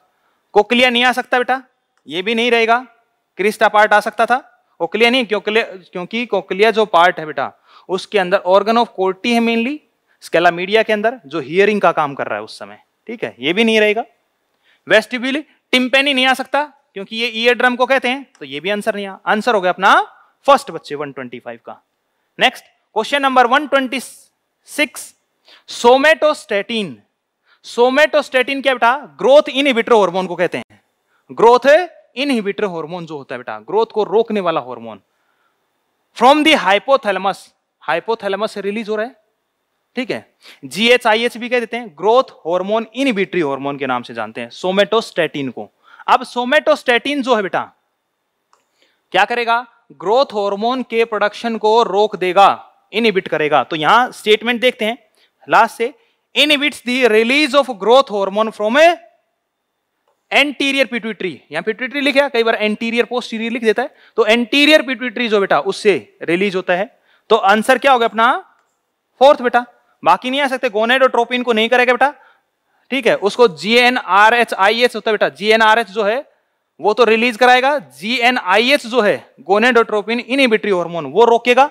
S1: कोकलिया नहीं आ सकता बेटा ये भी नहीं रहेगा क्रिस्टा पार्ट आ सकता था कोकलिया नहीं क्योंकि क्योंकि कोकलिया जो पार्ट है बेटा उसके अंदर ऑर्गन ऑफ कोर्टी है मेनली स्केला मीडिया के अंदर जो हियरिंग का काम कर रहा है उस समय ठीक है ये भी नहीं रहेगा वेस्टिब्यूल टिम्पेनी नहीं आ सकता क्योंकि ये ईयर ड्रम को कहते हैं तो ये भी आंसर नहीं आ आंसर हो गया अपना फर्स्ट बच्चे 125 का next question number 126 somatostatin somatostatin क्या बेटा ग्रोथ इनहिबिटर हार्मोन को कहते हैं ग्रोथ इनहिबिटर हार्मोन जो होता है बेटा ग्रोथ को रोकने वाला hormone from the hypothalamus hypothalamus से रिलीज हो रहा है ठीक है जीएचआईएच भी कह देते हैं ग्रोथ हार्मोन इनहिबिटरी हार्मोन के नाम से जानते हैं सोमेटोस्टेटिन को अब सोमेटोस्टेटिन जो है बेटा क्या करेगा ग्रोथ हार्मोन के प्रोडक्शन को रोक देगा इनहिबिट करेगा तो यहां स्टेटमेंट देखते हैं last say inhibits the release of growth hormone from a anterior pituitary यहां पिट्यूटरी लिखा कई बार एंटीरियर पोस्टीरियर लिख देता है तो एंटीरियर पिट्यूटरी जो बेटा उससे रिलीज होता है तो आंसर क्या होगा अपना फोर्थ बेटा बाकी नहीं आ सकते गोनेडोट्रोपिन को नहीं करेगा बेटा ठीक है उसको G N R H I H होता है बेटा जी एन आर एच जो है वो तो रिलीज कराएगा जी एन आई एच जो है गोनेडोट्रोपिन इनिबिटरी हार्मोन वो रोकेगा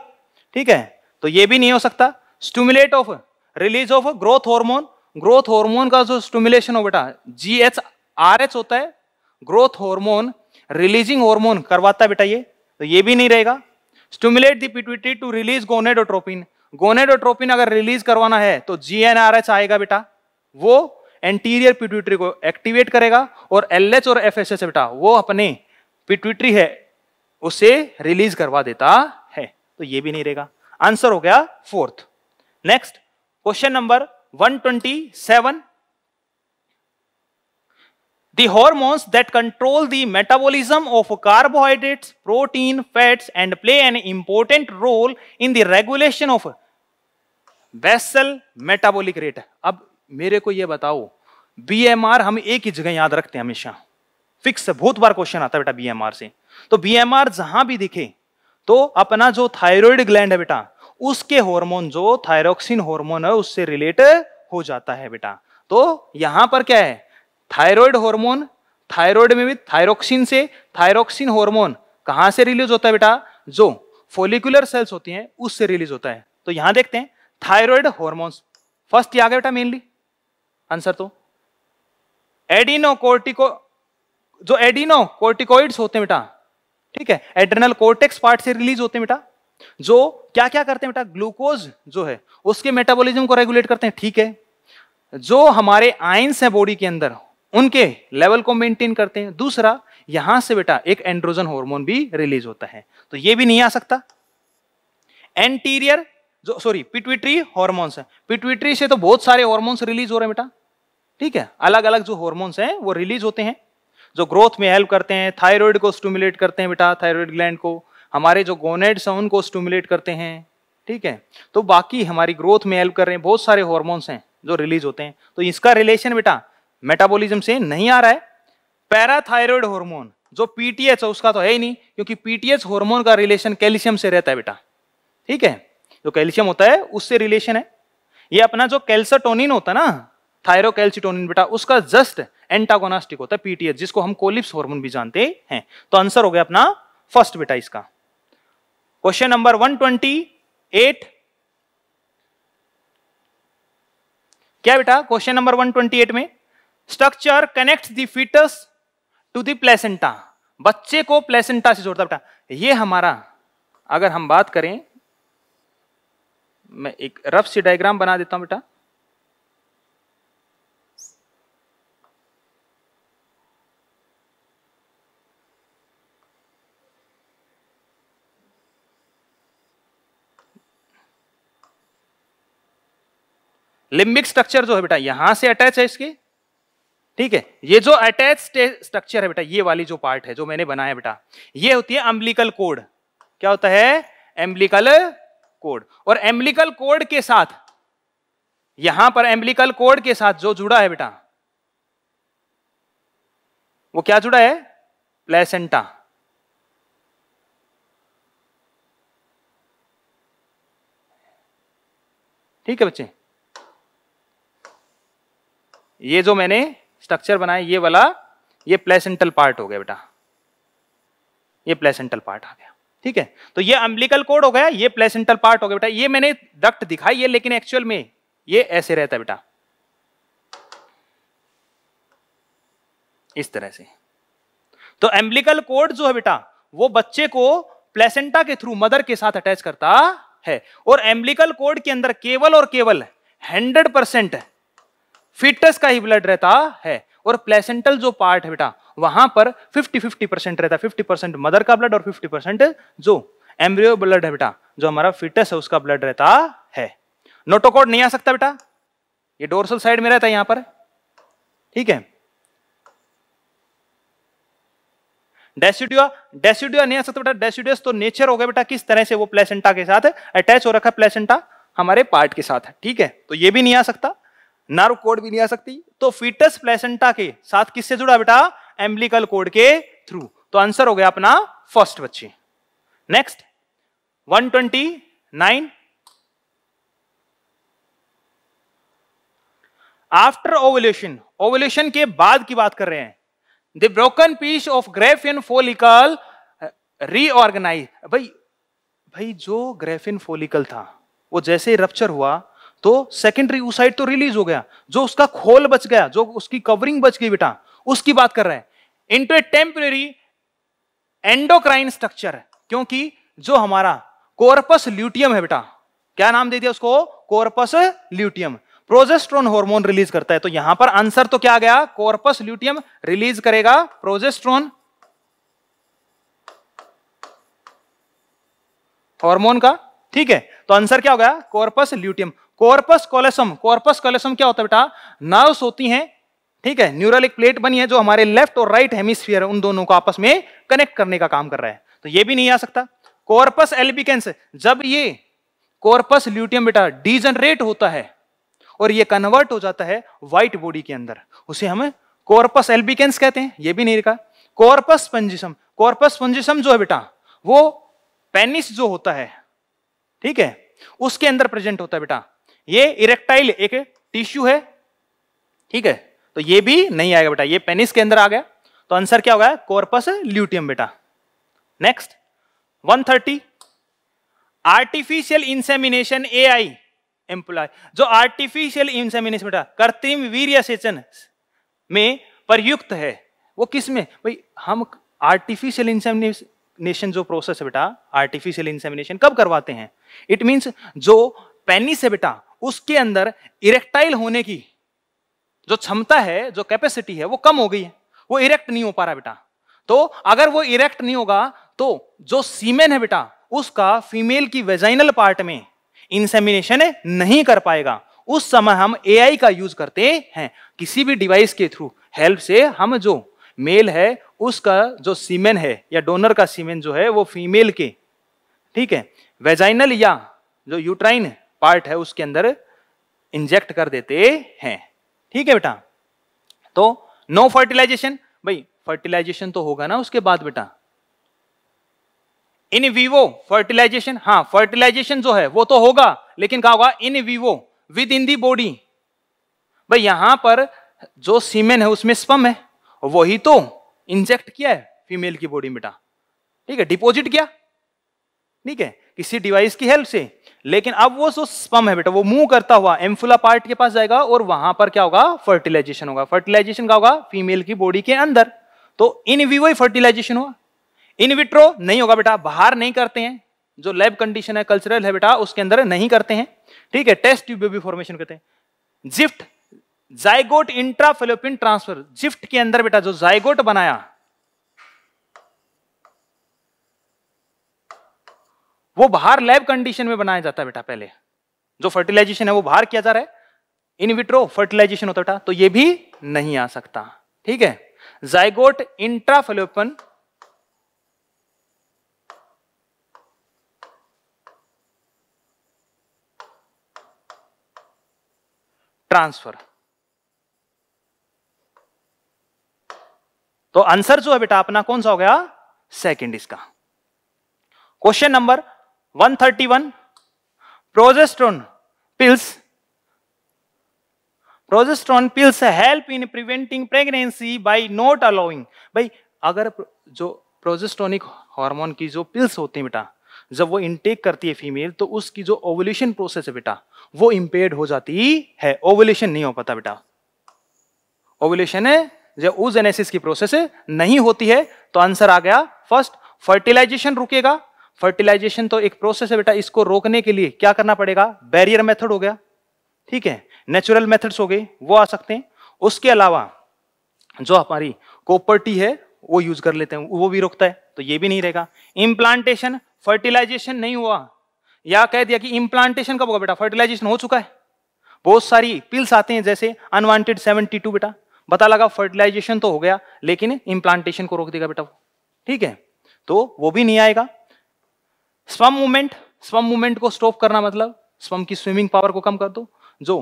S1: ठीक है तो ये भी नहीं हो सकता stimulate of release of growth hormone growth hormone का जो स्टूमुलेशन हो बेटा जी एच आर एच होता है ग्रोथ हार्मोन रिलीजिंग हार्मोन करवाता है बेटा ये तो ये भी नहीं रहेगा stimulate the pituitary to release gonadotropin gonadotropin अगर रिलीज करवाना है तो जी एन आर एच आएगा बेटा वो एंटीरियर पिट्यूटरी को एक्टिवेट करेगा और एल एच और एफ एस एस बेटा वो अपने पिट्यूटरी है उसे रिलीज करवा देता है तो ये भी नहीं रहेगा आंसर हो गया fourth next question number 127 the hormones that control the metabolism of carbohydrate protein fats and play an important role in the regulation of basal metabolic rate अब मेरे को यह बताओ बीएमआर हम एक ही जगह याद रखते हैं हमेशा फिक्स बहुत बार क्वेश्चन आता है बेटा बीएमआर से तो बीएमआर जहां भी दिखे तो अपना जो थायराइड ग्लैंड है बेटा उसके हार्मोन जो थायरोक्सिन हार्मोन है उससे रिलेट हो जाता है बेटा तो यहां पर क्या है थायराइड हार्मोन थायराइड में भी थायरोक्सिन से थायरोक्सिन हार्मोन कहां से रिलीज होता है बेटा जो फोलिकुलर सेल्स होती हैं उससे रिलीज होता है तो यहां देखते हैं थायराइड हॉर्मोन्स फर्स्ट ये आ गया बेटा मेनली आंसर तो एडिनो कोर्टिको जो एडिनो कोर्टिकोइड्स होते हैं बेटा ठीक है एड्रेनल कोर्टेक्स पार्ट से रिलीज होते हैं बेटा जो क्या क्या करते हैं बेटा ग्लूकोज जो है उसके मेटाबॉलिज्म को रेगुलेट करते हैं ठीक है जो हमारे आयंस हैं बॉडी के अंदर उनके लेवल को मेंटेन करते हैं दूसरा यहां से बेटा एक एंड्रोजन हार्मोन भी रिलीज होता है तो ये भी नहीं आ सकता एंटीरियर जो सॉरी पिट्यूटरी हॉर्मोन्स है पिट्यूटरी से तो बहुत सारे हॉर्मोन्स रिलीज हो रहे हैं बेटा ठीक है अलग अलग जो हॉर्मोन्स हैं वो रिलीज होते हैं जो ग्रोथ में हेल्प करते हैं थायराइड को स्टूमुलेट करते हैं बेटा थायराइड ग्लैंड को हमारे जो गोनेड्स हैं उनको स्टूमुलेट करते हैं ठीक है तो बाकी हमारी ग्रोथ में हेल्प कर रहे हैं बहुत सारे हॉर्मोन्स हैं जो रिलीज होते हैं तो इसका रिलेशन बेटा मेटाबोलिज्म से नहीं आ रहा है पैराथायरॉयड हॉर्मोन जो पीटीएच है उसका तो है ही नहीं क्योंकि पीटीएच हॉर्मोन का रिलेशन कैल्शियम से रहता है बेटा ठीक है जो कैल्शियम होता है उससे रिलेशन है ये अपना जो कैल्सटोनिन होता है ना थायरोकैल्सिटोनिन बेटा उसका जस्ट एंटागोनास्टिक होता है पीटीएच जिसको हम कोलिप्स हार्मोन भी जानते हैं तो आंसर हो गया अपना फर्स्ट बेटा इसका क्वेश्चन नंबर 128 क्या बेटा क्वेश्चन नंबर 128 में structure connect the fetus to the placenta बच्चे को प्लेसेंटा से जोड़ता बेटा ये हमारा अगर हम बात करें मैं एक रफ सी डायग्राम बना देता हूं बेटा लिम्बिक स्ट्रक्चर जो है बेटा यहां से अटैच है इसके ठीक है ये जो अटैच स्ट्रक्चर है बेटा ये वाली जो पार्ट है जो मैंने बनाया बेटा ये होती है अम्बलिकल कोड क्या होता है एम्बलिकल कोड और एम्बलिकल कोड के साथ यहां पर एम्बलिकल कोड के साथ जो जुड़ा है बेटा वो क्या जुड़ा है प्लेसेंटा ठीक है बच्चे ये जो मैंने स्ट्रक्चर बनाया ये वाला ये प्लेसेंटल पार्ट हो गया बेटा ये प्लेसेंटल पार्ट आ गया ठीक है तो ये अम्बलिकल कोड हो गया ये प्लेसेंटल पार्ट हो गया बेटा ये मैंने डक्ट दिखाई है लेकिन एक्चुअल में ये ऐसे रहता है बेटा इस तरह से तो एम्बलिकल कोड जो है बेटा वो बच्चे को प्लेसेंटा के थ्रू मदर के साथ अटैच करता है और एम्बलिकल कोड के अंदर केवल और केवल हंड्रेड परसेंट फिटस का ही ब्लड रहता है और प्लेसेंटल जो पार्ट है बेटा वहां पर 50 50 परसेंट रहता है 50 परसेंट मदर का ब्लड और 50 परसेंट जो एम्ब्रियो ब्लड है बेटा जो हमारा फिटस है उसका ब्लड रहता है नोटोकोड नहीं आ सकता बेटा ये डोरसल साइड में रहता है यहां पर ठीक है डेसिडुआ डेसिडुआ नहीं आ सकता बेटा डेसिडियस तो नेचर हो गया बेटा किस तरह से वो प्लेसेंटा के साथ अटैच हो रखा है प्लेसेंटा हमारे पार्ट के साथ ठीक है तो ये भी नहीं आ सकता नर्व कोड भी नहीं आ सकती तो फीटस प्लेसेंटा के साथ किससे जुड़ा बेटा एम्बलिकल कोड के थ्रू तो आंसर हो गया अपना फर्स्ट बच्चे नेक्स्ट 129 आफ्टर ओवल्यूशन ओवल्यूशन के बाद की बात कर रहे हैं the broken piece of Graafian follicle reorganize भाई भाई जो ग्रेफिन फोलिकल था वो जैसे रप्चर हुआ तो सेकेंडरी साइड तो रिलीज हो गया जो उसका खोल बच गया जो उसकी कवरिंग बच गई बेटा उसकी बात कर रहे हैं enter a temporary endocrine structure क्योंकि जो हमारा कोरपस ल्यूटियम है बेटा क्या नाम दे दिया उसको corpus luteum progesterone hormone release करता है तो यहां पर आंसर तो क्या आ गया कोर्पस ल्यूटियम रिलीज करेगा प्रोजेस्ट्रॉन हार्मोन का ठीक है तो आंसर क्या हो गया corpus luteum corpus callosum corpus callosum क्या होता है बेटा नर्व्स होती हैं ठीक है न्यूरल एक प्लेट बनी है जो हमारे लेफ्ट और राइट हेमिस्फीयर है उन दोनों को आपस में कनेक्ट करने का काम कर रहा है तो ये भी नहीं आ सकता कॉर्पस एल्बिकेंस जब ये कॉर्पस ल्यूटियम बेटा डिजनरेट होता है और ये कन्वर्ट हो जाता है व्हाइट बॉडी के अंदर उसे हम कॉर्पस एल्बिकेंस कहते हैं ये भी नहीं रखा कॉर्पस पंजिसम कॉर्पस पंजिसम जो है बेटा वो पेनिस जो होता है ठीक है उसके अंदर प्रेजेंट होता है बेटा ये इरेक्टाइल एक टिश्यू है ठीक है तो ये भी नहीं आएगा बेटा ये पेनिस के अंदर आ गया तो आंसर क्या होगा कॉर्पस ल्यूटियम बेटा next 130 artificial insemination A I employ जो आर्टिफिशियल इंसेमिनेशन बेटा कृत्रिम वीर सेचन में प्रयुक्त है वो किस में भाई हम आर्टिफिशियल इंसेमिनेशन जो प्रोसेस है बेटा आर्टिफिशियल इंसेमिनेशन कब करवाते हैं इट मींस जो पेनिस है बेटा उसके अंदर इरेक्टाइल होने की जो क्षमता है जो कैपेसिटी है वो कम हो गई है वो इरेक्ट नहीं हो पा रहा बेटा तो अगर वो इरेक्ट नहीं होगा तो जो सीमेन है बेटा उसका फीमेल की वेजाइनल पार्ट में इंसेमिनेशन नहीं कर पाएगा उस समय हम एआई का यूज करते हैं किसी भी डिवाइस के थ्रू हेल्प से हम जो मेल है उसका जो सीमेन है या डोनर का सीमेन जो है वो फीमेल के ठीक है वेजाइनल या जो यूट्राइन पार्ट है उसके अंदर इंजेक्ट कर देते हैं ठीक है बेटा तो नो फर्टिलाइजेशन भाई फर्टिलाइजेशन तो होगा ना उसके बाद बेटा इन विवो फर्टिलाइजेशन हाँ फर्टिलाइजेशन जो है वो तो होगा लेकिन क्या होगा in vivo within the body भाई यहां पर जो सीमेन है उसमें स्पम है वही तो इंजेक्ट किया है फीमेल की बॉडी में बेटा ठीक है डिपोजिट किया ठीक है किसी डिवाइस की हेल्प से लेकिन अब वो जो स्पम है बेटा वो मूव करता हुआ एम्फुला पार्ट के पास जाएगा और वहां पर क्या होगा फर्टिलाइजेशन होगा फर्टिलाइजेशन का होगा फीमेल की बॉडी के अंदर तो इन विवो ही फर्टिलाइजेशन हुआ इन विट्रो नहीं होगा बेटा बाहर नहीं करते हैं जो लैब कंडीशन है कल्चरल है बेटा उसके अंदर नहीं करते हैं ठीक है टेस्ट भी फॉर्मेशन करते हैं GIFT zygote intrafallopian transfer GIFT के अंदर बेटा जो जाइगोट बनाया वो बाहर लैब कंडीशन में बनाया जाता है बेटा पहले जो फर्टिलाइजेशन है वो बाहर किया जा रहा है इन विट्रो फर्टिलाइजेशन होता बेटा तो ये भी नहीं आ सकता ठीक है जाइगोट इंट्राफलोपन ट्रांसफर तो आंसर जो है बेटा अपना कौन सा हो गया सेकंड इसका question number 131 progesterone pills progesterone pills help in preventing pregnancy by not allowing भाई अगर जो प्रोजेस्ट्रोनिक हार्मोन की जो पिल्स होती है बेटा जब वो इनटेक करती है फीमेल तो उसकी जो ओवल्यूशन प्रोसेस है बेटा वो इम्पेयर हो जाती है ओवल्यूशन नहीं हो पाता बेटा ओवल्यूशन है जब ओजेनेसिस की प्रोसेस नहीं होती है तो आंसर आ गया फर्स्ट फर्टिलाइजेशन रुकेगा फर्टिलाइजेशन तो एक प्रोसेस है बेटा इसको रोकने के लिए क्या करना पड़ेगा बैरियर मेथड हो गया ठीक है नेचुरल मेथड्स हो गए वो आ सकते हैं उसके अलावा जो हमारी कोपर्टी है वो यूज कर लेते हैं वो भी रोकता है तो ये भी नहीं रहेगा इम्प्लांटेशन फर्टिलाइजेशन नहीं हुआ या कह दिया कि इम्प्लांटेशन कब होगा बेटा फर्टिलाइजेशन हो चुका है बहुत सारी पिल्स आते हैं जैसे अनवांटेड 72 बेटा बता लगा फर्टिलाइजेशन तो हो गया लेकिन इम्प्लांटेशन को रोक देगा बेटा वो ठीक है तो वो भी नहीं आएगा स्वम मूवमेंट स्वम मूवमेंट को स्टॉप करना मतलब स्वम की स्विमिंग पावर को कम कर दो जो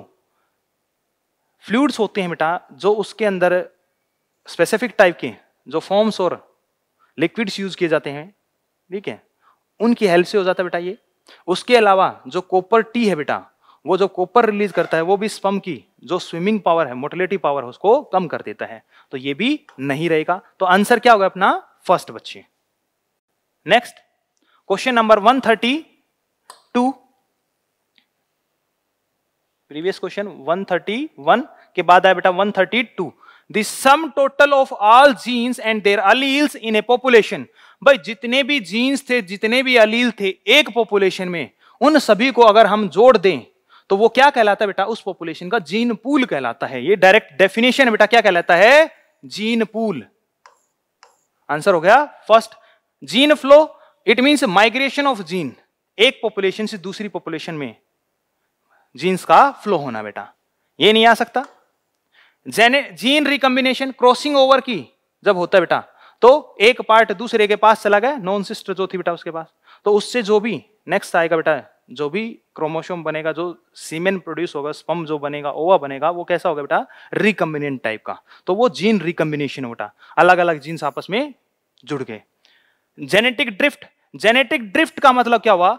S1: फ्लूड्स होते हैं बेटा जो उसके अंदर स्पेसिफिक टाइप के जो फॉर्म्स और लिक्विड्स यूज किए जाते हैं ठीक है उनकी हेल्प से हो जाता है बेटा ये उसके अलावा जो कॉपर टी है बेटा वो जो कॉपर रिलीज करता है वो भी स्पम की जो स्विमिंग पावर है मोटिलिटी पावर है उसको कम कर देता है तो ये भी नहीं रहेगा तो आंसर क्या होगा अपना फर्स्ट बच्चे next question number one thirty two previous question one thirty one के बाद आया बेटा 132 the sum total of all genes and their alleles in a population भाई जितने भी जीन्स थे जितने भी अलील थे एक पॉपुलेशन में उन सभी को अगर हम जोड़ दें तो वो क्या कहलाता है बेटा उस पॉपुलेशन का जीन पूल कहलाता है ये डायरेक्ट डेफिनेशन बेटा क्या कहलाता है जीन पूल आंसर हो गया first gene flow it means migration of gene एक पॉपुलेशन से दूसरी पॉपुलेशन में जीन्स का फ्लो होना बेटा ये नहीं आ सकता जेने जीन रिकम्बिनेशन क्रॉसिंग ओवर की जब होता है बेटा तो एक पार्ट दूसरे के पास चला गया नॉन सिस्टर जो थी बेटा उसके पास तो उससे जो भी नेक्स्ट आएगा बेटा जो भी क्रोमोसोम बनेगा जो सीमेन प्रोड्यूस होगा स्पम जो बनेगा ओवा बनेगा वो कैसा होगा बेटा रिकम्बिनेंट टाइप का तो वो जीन रिकम्बिनेशन बेटा अलग अलग जीन्स आपस में जुड़ गए जेनेटिक ड्रिफ्ट जेनेटिक ड्रिफ्ट का मतलब क्या हुआ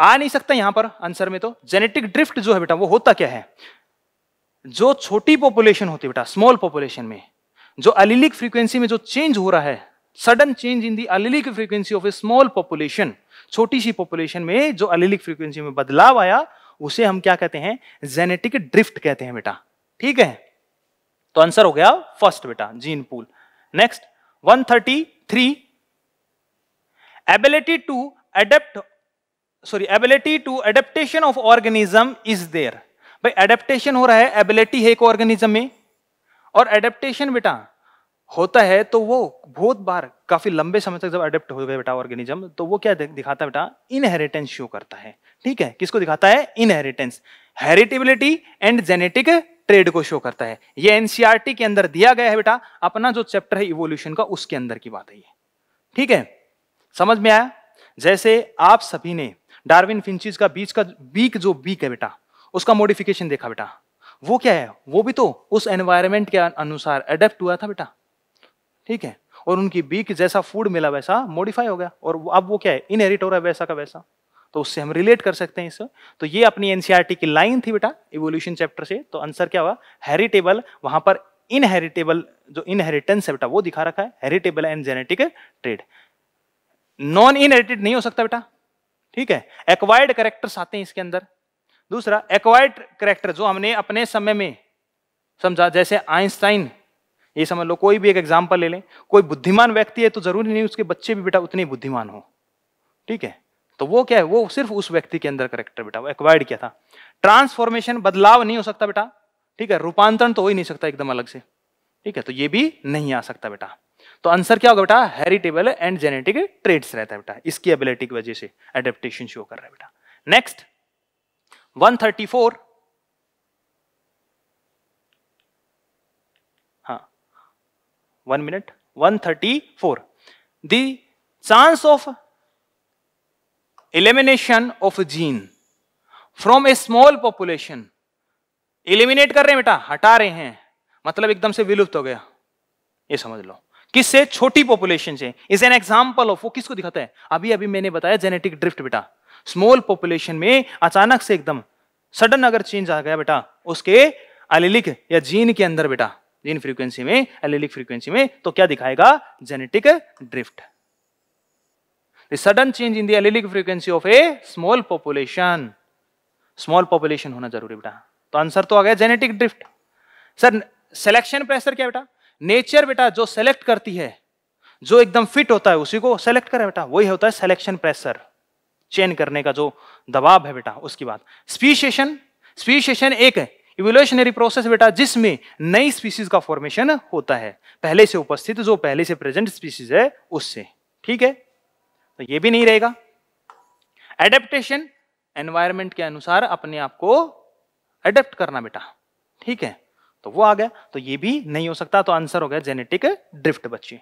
S1: आ नहीं सकता यहां पर आंसर में तो जेनेटिक ड्रिफ्ट जो है बेटा वो होता क्या है जो छोटी पॉपुलेशन होती है बेटा स्मॉल पॉपुलेशन में जो अलिलिक फ्रीक्वेंसी में जो चेंज हो रहा है sudden change in the allelic frequency of a small population छोटी सी पॉपुलेशन में जो अलिलिक फ्रीक्वेंसी में बदलाव आया उसे हम क्या कहते हैं जेनेटिक ड्रिफ्ट कहते हैं बेटा ठीक है तो आंसर हो गया फर्स्ट बेटा gene pool next 133 ability to adapt sorry ability to adaptation of organism is there भाई एडेप्टेशन हो रहा है एबिलिटी है एक ऑर्गेनिज्म में और एडेप्टेशन बेटा होता है तो वो बहुत बार काफी लंबे समय तक जब अडेप्ट हो गए बेटा ऑर्गेनिज्म तो वो क्या दिखाता है बेटा इनहेरिटेंस शो करता है ठीक है किसको दिखाता है inheritance heritability and genetic trait को शो करता है ये एनसीआरटी e के अंदर दिया गया है बेटा अपना जो चैप्टर है इवोल्यूशन का उसके अंदर की बात है ठीक है समझ में आया जैसे आप सभी ने डार्विन फिंचिस का बीच का बीक जो बीक है बेटा उसका मॉडिफिकेशन देखा बेटा वो क्या है वो भी तो उस एनवायरमेंट के अनुसार अडेप्ट हुआ था बेटा ठीक है और उनकी बीक जैसा फूड मिला वैसा मॉडिफाई हो गया और अब वो क्या है इनहेरिट हो रहा है वैसा का वैसा तो उससे हम रिलेट कर सकते हैं इससे तो ये अपनी एनसीआरटी की लाइन थी बेटा इवोल्यूशन चैप्टर से तो आंसर क्या हुआ हेरिटेबल वहां पर इनहेरिटेबल जो इनहेरिटेंस है बेटा वो दिखा रखा है heritable and genetic trait non inherited नहीं हो सकता बेटा ठीक है एक्वायर्ड करेक्टर्स आते हैं इसके अंदर दूसरा एक्वायर्ड करेक्टर जो हमने अपने समय में समझा जैसे आइंस्टाइन ये समझ लो कोई भी एक एग्जाम्पल ले लें कोई बुद्धिमान व्यक्ति है तो जरूरी नहीं उसके बच्चे भी बेटा उतने बुद्धिमान हो ठीक है तो वो क्या है वो सिर्फ उस व्यक्ति के अंदर करेक्टर बेटा एक्वायर्ड किया था ट्रांसफॉर्मेशन बदलाव नहीं हो सकता बेटा ठीक है रूपांतरण तो हो ही नहीं सकता एकदम अलग से ठीक है तो ये भी नहीं आ सकता बेटा तो आंसर क्या होगा बेटा हेरिटेबल एंड जेनेटिक ट्रेड्स रहता है बेटा इसकी एबिलिटी की वजह से एडेप्टेशन शो कर रहा है बेटा नेक्स्ट 134 हाँ one minute 134 four chance of elimination of gene from a small population eliminate कर रहे हैं बेटा हटा रहे हैं मतलब एकदम से विलुप्त हो गया ये समझ लो किससे छोटी पॉपुलेशन से इज एन एग्जाम्पल ऑफ वो किसको दिखाता है अभी अभी मैंने बताया जेनेटिक ड्रिफ्ट बेटा स्मॉल पॉपुलेशन में अचानक से एकदम सडन अगर चेंज आ गया बेटा उसके अलिलिक या जीन के अंदर बेटा जीन फ्रीक्वेंसी में एलिलिक फ्रीक्वेंसी में तो क्या दिखाएगा genetic drift sudden change in the allelic frequency of a small population small population होना जरूरी बेटा तो आंसर तो आ गया genetic drift sir selection pressure क्या बेटा नेचर बेटा जो सेलेक्ट करती है जो एकदम फिट होता है उसी को सेलेक्ट करे बेटा वही होता है सेलेक्शन प्रेशर चेन करने का जो दबाव है बेटा उसकी बात स्पीशिएशन स्पीशिएशन एक इवोल्यूशनरी प्रोसेस बेटा जिसमें नई स्पीसीज का फॉर्मेशन होता है पहले से उपस्थित जो पहले से प्रेजेंट स्पीसीज है उससे ठीक है तो ये भी नहीं रहेगा एडेप्टेशन एनवायरमेंट के अनुसार अपने आप को एडेप्ट करना बेटा ठीक है तो वो आ गया तो ये भी नहीं हो सकता तो आंसर हो गया जेनेटिक ड्रिफ्ट बच्चे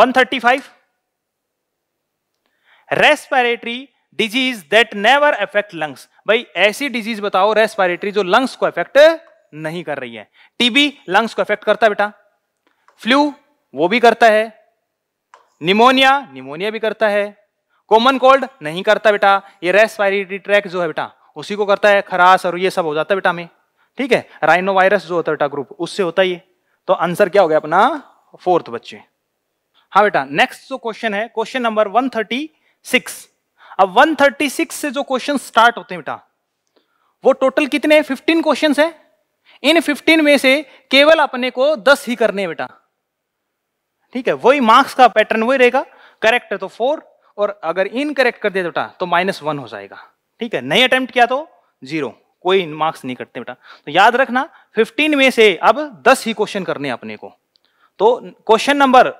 S1: 135 respiratory disease that never affect lungs भाई ऐसी डिजीज बताओ रेस्पिरेटरी जो लंग्स को अफेक्ट नहीं कर रही है टीबी लंग्स को अफेक्ट करता है बेटा फ्लू वो भी करता है निमोनिया निमोनिया भी करता है कॉमन कोल्ड नहीं करता बेटा ये रेस्पिरेटरी ट्रैक जो है बेटा उसी को करता है खराश और ये सब हो जाता है बेटा में ठीक है राइनो वायरस जो होता है बेटा ग्रुप उससे होता ही है तो आंसर क्या हो गया अपना फोर्थ बच्चे हाँ बेटा नेक्स्ट जो क्वेश्चन है क्वेश्चन नंबर 136 अब 136 से जो क्वेश्चन स्टार्ट होते हैं बेटा वो टोटल कितने 15 क्वेश्चन है इन 15 में से केवल अपने को 10 ही करने हैं बेटा ठीक है वही मार्क्स का पैटर्न वही रहेगा करेक्ट है तो फोर और अगर इनकरेक्ट कर दिया बेटा तो माइनस वन हो जाएगा ठीक है नहीं अटेम्प्ट किया तो जीरो कोई मार्क्स नहीं कटते बेटा तो याद रखना 15 में से अब 10 ही क्वेश्चन करने अपने को तो क्वेश्चन नंबर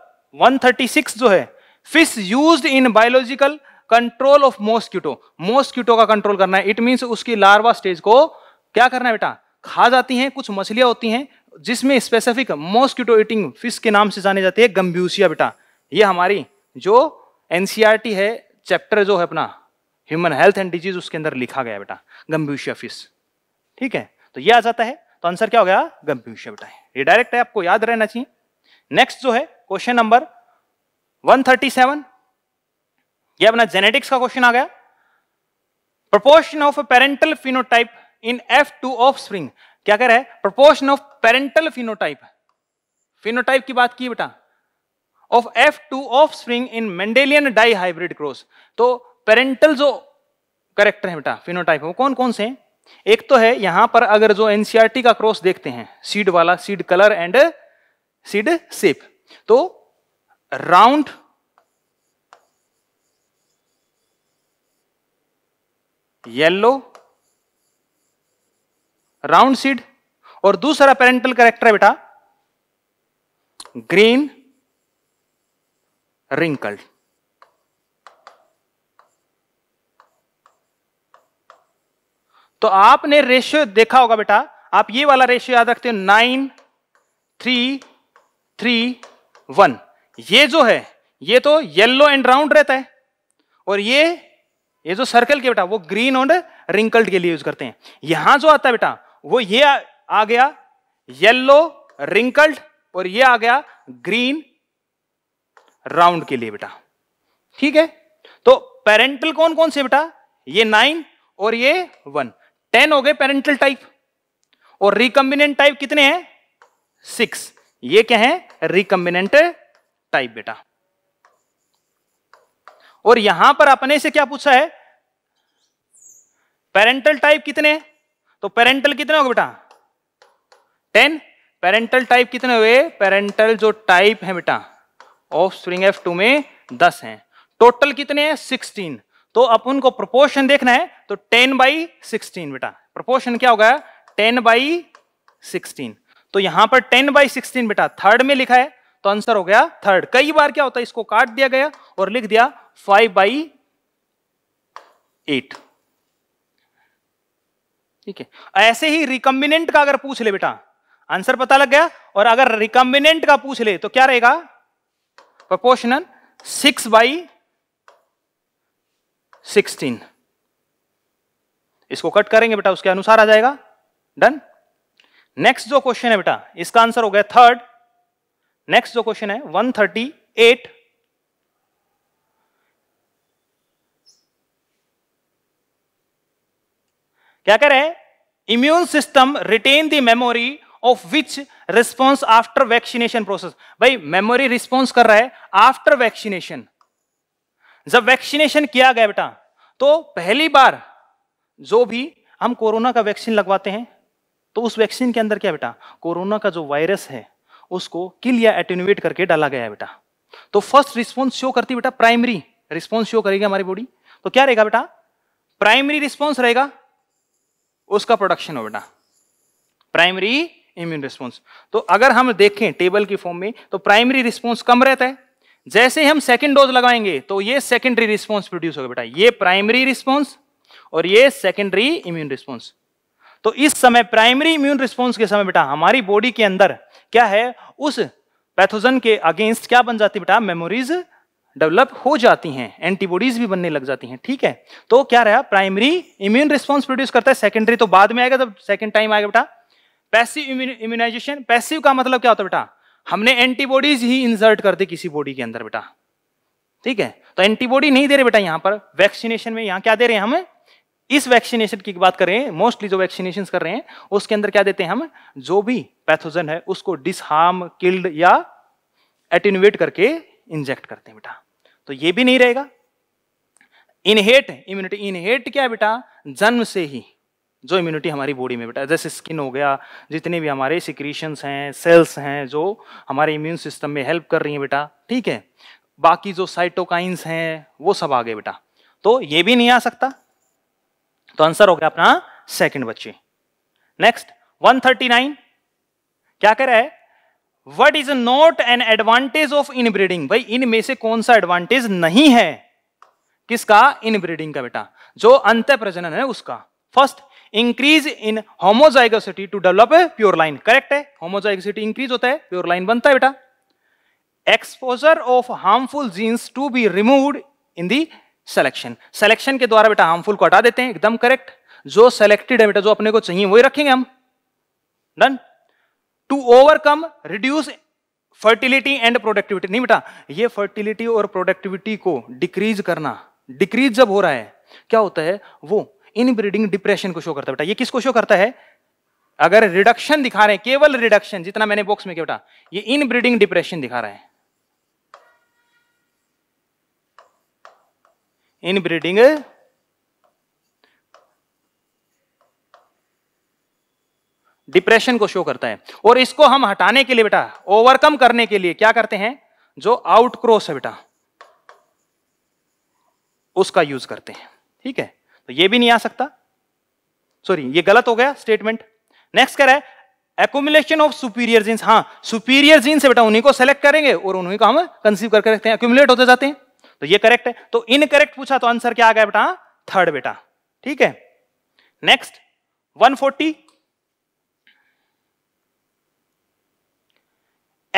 S1: 136 जो है fish use in biological control of mosquito mosquito का कंट्रोल करना है इट मीन्स उसकी लार्वा स्टेज को क्या करना है बेटा खा जाती हैं कुछ मछलियां होती हैं जिसमें स्पेसिफिक मोस्क्यूटो ईटिंग फिश के नाम से जाने जाती है गम्ब्यूसिया बेटा ये हमारी जो एनसीईआरटी e है चैप्टर जो है अपना ह्यूमन हेल्थ एंड डिजीज उसके अंदर लिखा गया बेटा गम्ब्यूशिया ठीक है तो ये आ जाता है तो आंसर क्या हो गया गंभीर बेटा ये डायरेक्ट है आपको याद रहना चाहिए नेक्स्ट जो है क्वेश्चन नंबर 137 ये अपना जेनेटिक्स का क्वेश्चन आ गया proportion of parental phenotype in F two offspring क्या कह रहा है proportion of parental phenotype phenotype की बात की बेटा of F two offspring in Mendelian dihybrid cross तो पेरेंटल जो करेक्टर है बेटा फिनोटाइप है वो कौन कौन से हैं एक तो है यहां पर अगर जो एनसीआरटी e का क्रॉस देखते हैं सीड वाला seed colour and seed shape तो राउंड येलो राउंड सीड और दूसरा पेरेंटल करेक्टर है बेटा ग्रीन रिंकल्ड तो आपने रेशियो देखा होगा बेटा आप ये वाला रेशियो याद रखते हो नाइन थ्री थ्री वन ये जो है ये तो येलो एंड राउंड रहता है और ये ये जो सर्कल के बेटा वो ग्रीन और रिंकल्ड के लिए यूज करते हैं यहां जो आता है बेटा वो ये आ, आ गया येलो रिंकल्ड और ये आ गया ग्रीन राउंड के लिए बेटा ठीक है तो पेरेंटल कौन कौन से बेटा ये नाइन और ये वन टेन हो गए पेरेंटल टाइप और रिकम्बिनेंट टाइप कितने हैं सिक्स ये क्या है रिकम्बिनेंट टाइप बेटा और यहां पर अपने से क्या पूछा है पेरेंटल टाइप कितने तो पेरेंटल कितने हो गए बेटा टेन पेरेंटल टाइप कितने हुए पेरेंटल जो टाइप है बेटा ऑफ स्प्रिंग एफ टू में दस हैं टोटल कितने हैं सिक्सटीन तो अपन को प्रोपोर्शन देखना है तो टेन बाई सिक्सटीन बेटा प्रोपोर्शन क्या होगा टेन बाई सिक्सटीन तो यहां पर टेन बाई सिक्सटीन बेटा थर्ड में लिखा है तो आंसर हो गया थर्ड कई बार क्या होता है इसको काट दिया गया और लिख दिया फाइव बाई एट ठीक है ऐसे ही रिकम्बिनेंट का अगर पूछ ले बेटा आंसर पता लग गया और अगर रिकम्बिनेंट का पूछ ले तो क्या रहेगा प्रपोर्शनल सिक्स बाई सिक्सटीन इसको कट करेंगे बेटा उसके अनुसार आ जाएगा डन नेक्स्ट जो क्वेश्चन है बेटा इसका आंसर हो गया थर्ड नेक्स्ट जो क्वेश्चन है वन थर्टी एट क्या कह रहे हैं immune system retain the memory of which response after vaccination process भाई मेमोरी रिस्पॉन्स कर रहा है आफ्टर वैक्सीनेशन जब वैक्सीनेशन किया गया बेटा तो पहली बार जो भी हम कोरोना का वैक्सीन लगवाते हैं तो उस वैक्सीन के अंदर क्या बेटा कोरोना का जो वायरस है उसको किल या एटेनुएट करके डाला गया है बेटा तो फर्स्ट रिस्पॉन्स शो करती बेटा प्राइमरी रिस्पॉन्स शो करेगी हमारी बॉडी तो क्या रहेगा बेटा प्राइमरी रिस्पॉन्स रहेगा उसका प्रोडक्शन हो बेटा प्राइमरी इम्यून रिस्पॉन्स तो अगर हम देखें टेबल की फॉर्म में तो प्राइमरी रिस्पॉन्स कम रहता है जैसे हम सेकेंड डोज लगाएंगे तो ये सेकेंडरी रिस्पॉन्स प्रोड्यूस होगा बेटा ये प्राइमरी रिस्पॉन्स और ये सेकेंडरी इम्यून रिस्पॉन्स तो इस समय प्राइमरी इम्यून रिस्पॉन्स के समय बेटा हमारी बॉडी के अंदर क्या है उस पैथोजन के अगेंस्ट क्या बन जाती बेटा मेमोरीज डेवलप हो जाती हैं एंटीबॉडीज भी बनने लग जाती हैं ठीक है तो क्या रहा प्राइमरी इम्यून रिस्पॉन्स प्रोड्यूस करता है सेकेंडरी तो बाद में आएगा जब सेकेंड टाइम आएगा बेटा पैसिव इम्यूनाइजेशन पैसिव का मतलब क्या होता है बेटा हमने एंटीबॉडीज ही इंसर्ट कर दी किसी बॉडी के अंदर बेटा ठीक है तो एंटीबॉडी नहीं दे रहे बेटा यहां पर वैक्सीनेशन में यहां क्या दे रहे हैं हम इस वैक्सीनेशन की बात करें मोस्टली जो वैक्सीनेशन कर रहे हैं उसके अंदर क्या देते हैं हम जो भी पैथोजन है उसको डिसहार्म किल्ड या एटिनुएट करके इंजेक्ट करते हैं बेटा तो ये भी नहीं रहेगा इनहेट इम्यूनिटी इनहेट क्या है बेटा जन्म से ही जो इम्यूनिटी हमारी बॉडी में बेटा जैसे स्किन हो गया जितने भी हमारे सिक्रीशंस हैं सेल्स हैं जो हमारे इम्यून सिस्टम में हेल्प कर रही हैं बेटा ठीक है बाकी जो साइटोकाइंस हैं वो सब आ गए बेटा तो ये भी नहीं आ सकता तो आंसर हो गया अपना सेकंड बच्चे नेक्स्ट 139 क्या कह रहा है what is not an advantage of inbreeding भाई इनमें से कौन सा एडवांटेज नहीं है किसका इनब्रीडिंग का बेटा जो अंत प्रजनन है उसका first increase in homozygosity to develop a pure line correct है होमोजाइगोसिटी इंक्रीज होता है प्योर लाइन बनता है बेटा exposure of harmful genes to be removed in the selection selection के द्वारा बेटा हार्मफुल को हटा देते हैं एकदम करेक्ट जो सेलेक्टेड है बेटा जो अपने को चाहिए वही रखेंगे हम done to overcome reduce fertility and productivity नहीं बेटा ये फर्टिलिटी और प्रोडक्टिविटी को डिक्रीज करना डिक्रीज जब हो रहा है क्या होता है वो इनब्रीडिंग डिप्रेशन को शो करता है बेटा ये किसको शो करता है अगर रिडक्शन दिखा रहे हैं केवल रिडक्शन जितना मैंने बॉक्स में किया बेटा ये इनब्रीडिंग डिप्रेशन दिखा रहे हैं इनब्रीडिंग डिप्रेशन को शो करता है और इसको हम हटाने के लिए बेटा ओवरकम करने के लिए क्या करते हैं जो आउटक्रोस है बेटा उसका यूज करते हैं ठीक है तो ये भी नहीं आ सकता सॉरी ये गलत हो गया स्टेटमेंट नेक्स्ट रहा है एकोमुलेशन ऑफ सुपीरियर जीन्स हाँ सुपीरियर जीन्स है बेटा उन्हीं को सेलेक्ट करेंगे और उन्हीं को हम कंसीव करके रखते हैं एक्यूमुलेट होते जाते हैं तो ये करेक्ट है तो इनकरेक्ट पूछा तो आंसर क्या आ गया बेटा थर्ड बेटा ठीक है next 140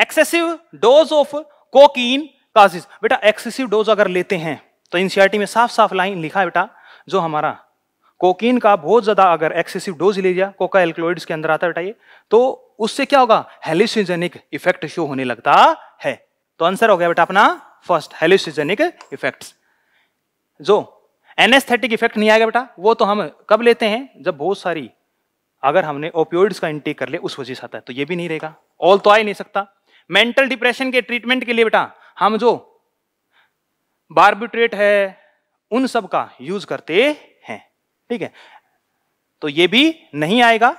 S1: excessive dose of cocaine causes बेटा एक्सेसिव डोज अगर लेते हैं तो एनसीआरटी में साफ साफ लाइन लिखा है बेटा जो हमारा कोकीन का बहुत ज़्यादा अगर एक्सेसिव डोज ले लिया कोका एल्क्लोइड्स के अंदर आता है बताइए तो उससे क्या होगा हेलिसिजेनिक इफेक्ट शो होने लगता है तो आंसर हो गया बेटा अपना फर्स्ट हेलिसिजेनिक इफेक्ट जो एनेस्थेटिक इफेक्ट नहीं आएगा बेटा वो तो हम कब लेते हैं जब बहुत सारी अगर हमने ओपियोइड्स का इंटेक कर ले उस वजह से आता है तो ये भी नहीं रहेगा ऑल तो आ ही नहीं सकता मेंटल डिप्रेशन के ट्रीटमेंट के लिए बेटा हम जो बार्बिट्रेट है उन सब का यूज करते हैं ठीक है तो ये भी नहीं आएगा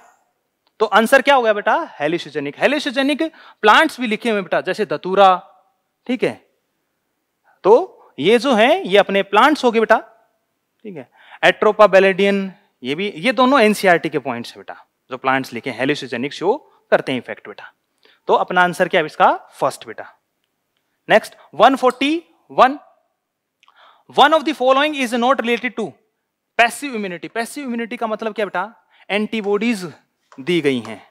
S1: तो आंसर क्या हो गया बेटा हेलिसोजेनिक हेलिसोजेनिक प्लांट्स भी लिखे हुए बेटा जैसे धतूरा ठीक है तो ये जो है ये अपने प्लांट्स हो गए बेटा ठीक है एट्रोपा बेलेडियन ये भी ये दोनों एनसीआरटी e के पॉइंट्स है बेटा जो प्लांट्स लिखे हेलिसोजेनिक शो करते हैं इफेक्ट बेटा तो अपना आंसर क्या है इसका फर्स्ट बेटा next 141 one of the following is not related to passive immunity passive immunity का मतलब क्या बेटा एंटीबॉडीज दी गई हैं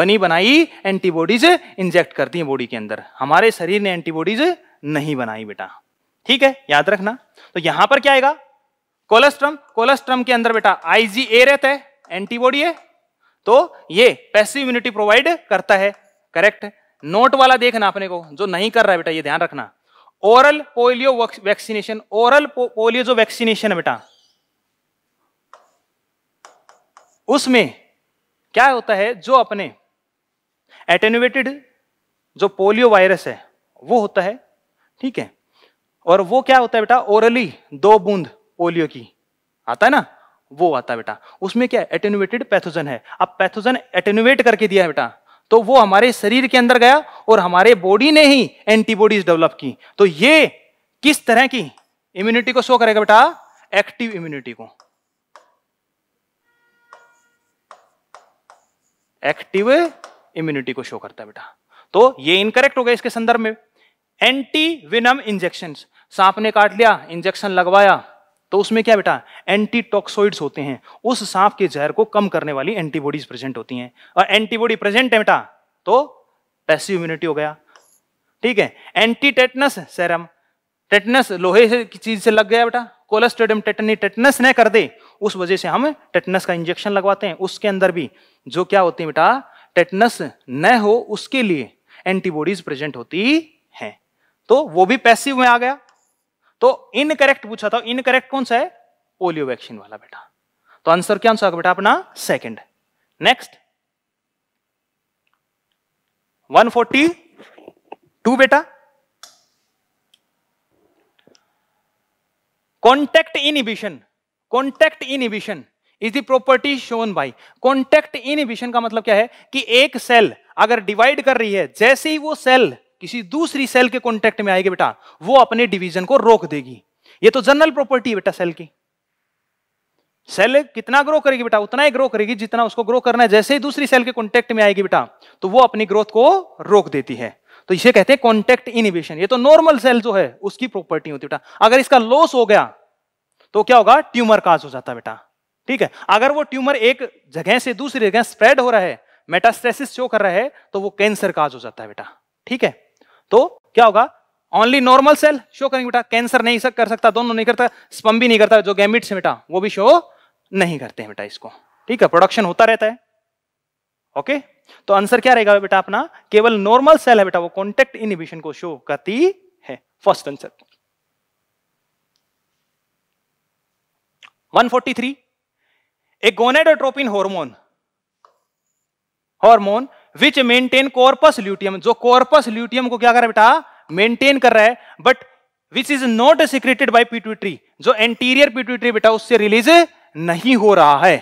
S1: बनी बनाई एंटीबॉडीज इंजेक्ट करती है बॉडी के अंदर हमारे शरीर ने एंटीबॉडीज नहीं बनाई बेटा ठीक है याद रखना तो यहां पर क्या आएगा कोलेस्ट्रम कोलेस्ट्रम के अंदर बेटा ए रहता है एंटीबॉडी है तो ये पैसिव इम्यूनिटी प्रोवाइड करता है करेक्ट नोट वाला देखना अपने को जो नहीं कर रहा है बेटा ये ध्यान रखना oral polio vaccination oral polio जो वैक्सीनेशन है बेटा उसमें क्या होता है जो अपने एटेनुएटेड जो पोलियो वायरस है वो होता है ठीक है और वो क्या होता है बेटा ओरली दो बूंद पोलियो की आता है ना वो आता है बेटा उसमें क्या एटेनुएटेड पैथोजन है अब पैथोजन एटेनुएट करके दिया है बेटा तो वो हमारे शरीर के अंदर गया और हमारे बॉडी ने ही एंटीबॉडीज डेवलप की तो ये किस तरह की इम्यूनिटी को शो करेगा बेटा एक्टिव इम्यूनिटी को एक्टिव इम्यूनिटी को शो करता है बेटा तो ये इनकरेक्ट हो गया इसके संदर्भ में एंटी विनम इंजेक्शन सांप ने काट लिया इंजेक्शन लगवाया तो उसमें क्या बेटा एंटीटॉक्सोइड्स होते हैं उस सांप के जहर को कम करने वाली एंटीबॉडीज प्रेजेंट होती हैं और एंटीबॉडी प्रेजेंट है बेटा तो पैसिव इम्यूनिटी हो गया ठीक है एंटी टेटनस सेरम टेटनस लोहे से की चीज से लग गया बेटा कोलेस्टेडम टेटनी टेटनस न कर दे उस वजह से हम टेटनस का इंजेक्शन लगवाते हैं उसके अंदर भी जो क्या होती है बेटा टेटनस न हो उसके लिए एंटीबॉडीज प्रेजेंट होती हैं तो वो भी पैसिव में आ गया तो इनकरेक्ट पूछा था इनकरेक्ट कौन सा है पोलियो वैक्सीन वाला बेटा तो आंसर क्या आंसर बेटा अपना सेकंड नेक्स्ट 142 बेटा contact inhibition contact inhibition is the property shown by contact inhibition का मतलब क्या है कि एक सेल अगर डिवाइड कर रही है जैसे ही वो सेल किसी दूसरी सेल के कॉन्टेक्ट में आएगी बेटा वो अपने डिवीजन को रोक देगी ये तो जनरल प्रॉपर्टी है बेटा सेल की सेल कितना ग्रो करेगी बेटा उतना ही ग्रो करेगी जितना उसको ग्रो करना है जैसे ही दूसरी सेल के कॉन्टेक्ट में आएगी बेटा तो वो अपनी ग्रोथ को रोक देती है तो इसे कहते हैं कॉन्टेक्ट इनिबिशन ये तो नॉर्मल सेल जो है उसकी प्रॉपर्टी होती है बेटा अगर इसका लॉस हो गया तो क्या होगा ट्यूमर काज हो जाता है बेटा ठीक है अगर वो ट्यूमर एक जगह से दूसरी जगह स्प्रेड हो रहा है मेटास्टेसिस शो कर रहा है तो वो कैंसर काज हो जाता है बेटा ठीक है तो क्या होगा ओनली नॉर्मल सेल शो करेंगे बेटा कैंसर नहीं सक, कर सकता दोनों नहीं करता स्पम भी नहीं करता जो गैमिट से बेटा वो भी शो नहीं करते हैं बेटा इसको ठीक है प्रोडक्शन होता रहता है ओके तो आंसर क्या रहेगा बेटा अपना केवल नॉर्मल सेल है बेटा वो कॉन्टेक्ट इनिबिशन को शो करती है first answer 143 a gonadotropin hormone hormone which maintain corpus luteum जो कॉर्पस ल्यूटियम को क्या कर बेटा मेंटेन कर रहा है but which is not secreted by pituitary जो एंटीरियर पिट्यूटरी बेटा उससे रिलीज नहीं हो रहा है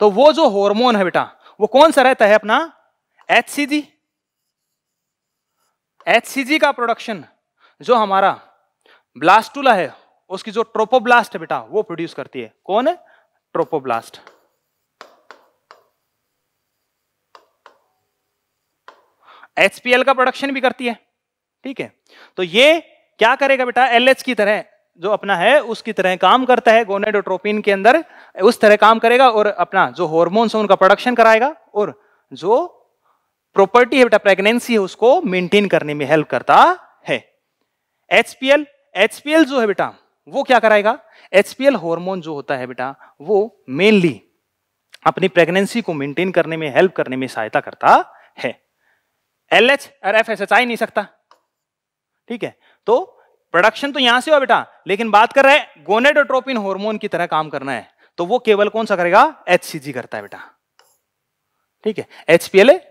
S1: तो वो जो हॉर्मोन है बेटा वो कौन सा रहता है अपना एच सी जी एच सी जी का प्रोडक्शन जो हमारा ब्लास्टूला है उसकी जो ट्रोपोब्लास्ट है बेटा वो प्रोड्यूस करती है कौन है ट्रोपोब्लास्ट एचपीएल का प्रोडक्शन भी करती है ठीक है तो ये क्या करेगा बेटा एलएच की तरह जो अपना है उसकी तरह काम करता है गोनेडोट्रोपिन के अंदर उस तरह काम करेगा और अपना जो हॉर्मोन्स है उनका प्रोडक्शन कराएगा और जो प्रॉपर्टी है बेटा प्रेगनेंसी है उसको मेंटेन करने में हेल्प करता है एचपीएल एचपीएल जो है बेटा वो क्या कराएगा एचपीएल हॉर्मोन जो होता है बेटा वो मेनली अपनी प्रेगनेंसी को मेंटेन करने में हेल्प करने में सहायता करता है एल एच और एफ एस एच आ ही नहीं सकता ठीक है तो प्रोडक्शन तो यहां से हुआ बेटा लेकिन बात कर रहे हैं गोनेडोट्रोपिन हार्मोन की तरह काम करना है तो वो केवल कौन सा करेगा एच करता है बेटा ठीक है एच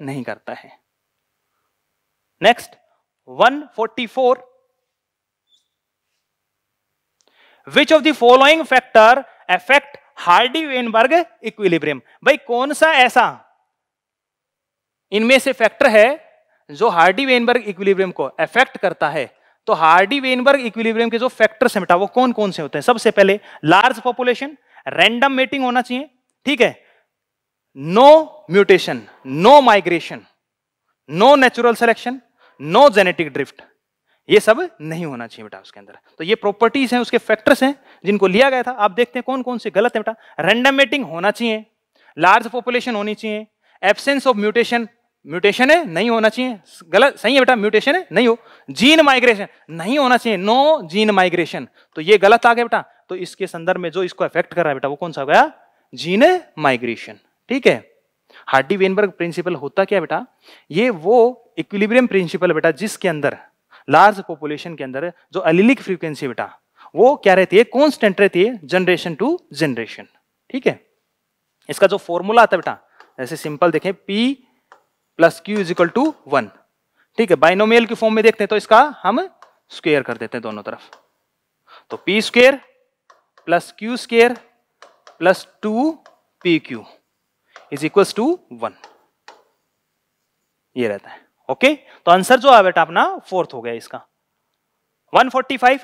S1: नहीं करता है next 144 which of the following factor affect Hardy Weinberg equilibrium भाई कौन सा ऐसा इनमें से फैक्टर है जो हार्डी वेनबर्ग इक्विलिब्रियम को अफेक्ट करता है तो हार्डी वेनबर्ग इक्विलिब्रियम के जो फैक्टर्स हैं बेटा वो कौन कौन से होते हैं सबसे पहले लार्ज पॉपुलेशन रैंडम मेटिंग होना चाहिए ठीक है no mutation no migration no natural selection no genetic drift ये सब नहीं होना चाहिए बेटा उसके अंदर तो ये प्रॉपर्टीज हैं उसके फैक्टर्स हैं जिनको लिया गया था आप देखते हैं कौन कौन से गलत है बेटा रैंडम मेटिंग होना चाहिए लार्ज पॉपुलेशन होनी चाहिए एब्सेंस ऑफ म्यूटेशन म्यूटेशन है नहीं होना चाहिए गलत सही है बेटा म्यूटेशन है नहीं हो जीन माइग्रेशन नहीं होना चाहिए नो जीन माइग्रेशन तो ये गलत आ गया बेटा तो इसके संदर्भ में जो इसको अफेक्ट कर रहा है बेटा वो कौन सा हो गया जीन माइग्रेशन ठीक है हार्डी वेनबर्ग प्रिंसिपल होता क्या बेटा ये वो इक्विलिब्रियम प्रिंसिपल बेटा जिसके अंदर लार्ज पॉपुलेशन के अंदर जो अलिलिक फ्रीक्वेंसी बेटा वो क्या रहती है कॉन्स्टेंट रहती है जनरेशन टू जनरेशन ठीक है इसका जो फॉर्मूला आता है बेटा जैसे सिंपल देखें p plus q is equal to one ठीक है बाइनोमियल की फॉर्म में देखते हैं तो इसका हम स्क्वेयर कर देते हैं दोनों तरफ तो p square plus q square plus two p q is equal to one ये रहता है ओके तो आंसर जो है बेटा अपना फोर्थ हो गया इसका 145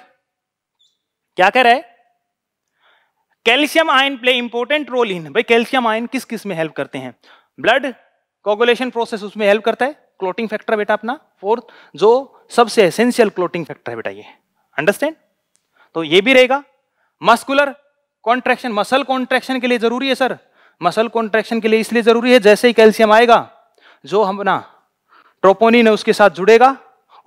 S1: क्या कह रहा है calcium ion play important role in भाई कैल्शियम आयन किस किस में हेल्प करते हैं ब्लड कोगुलेशन प्रोसेस उसमें हेल्प करता है क्लोटिंग फैक्टर बेटा अपना फोर्थ जो सबसे एसेंशियल क्लोटिंग फैक्टर है बेटा ये अंडरस्टैंड तो ये भी रहेगा मस्कुलर कॉन्ट्रैक्शन मसल कॉन्ट्रैक्शन के लिए जरूरी है सर मसल कॉन्ट्रैक्शन के लिए इसलिए जरूरी है जैसे ही कैल्शियम आएगा जो हम ना ट्रोपोनिन उसके साथ जुड़ेगा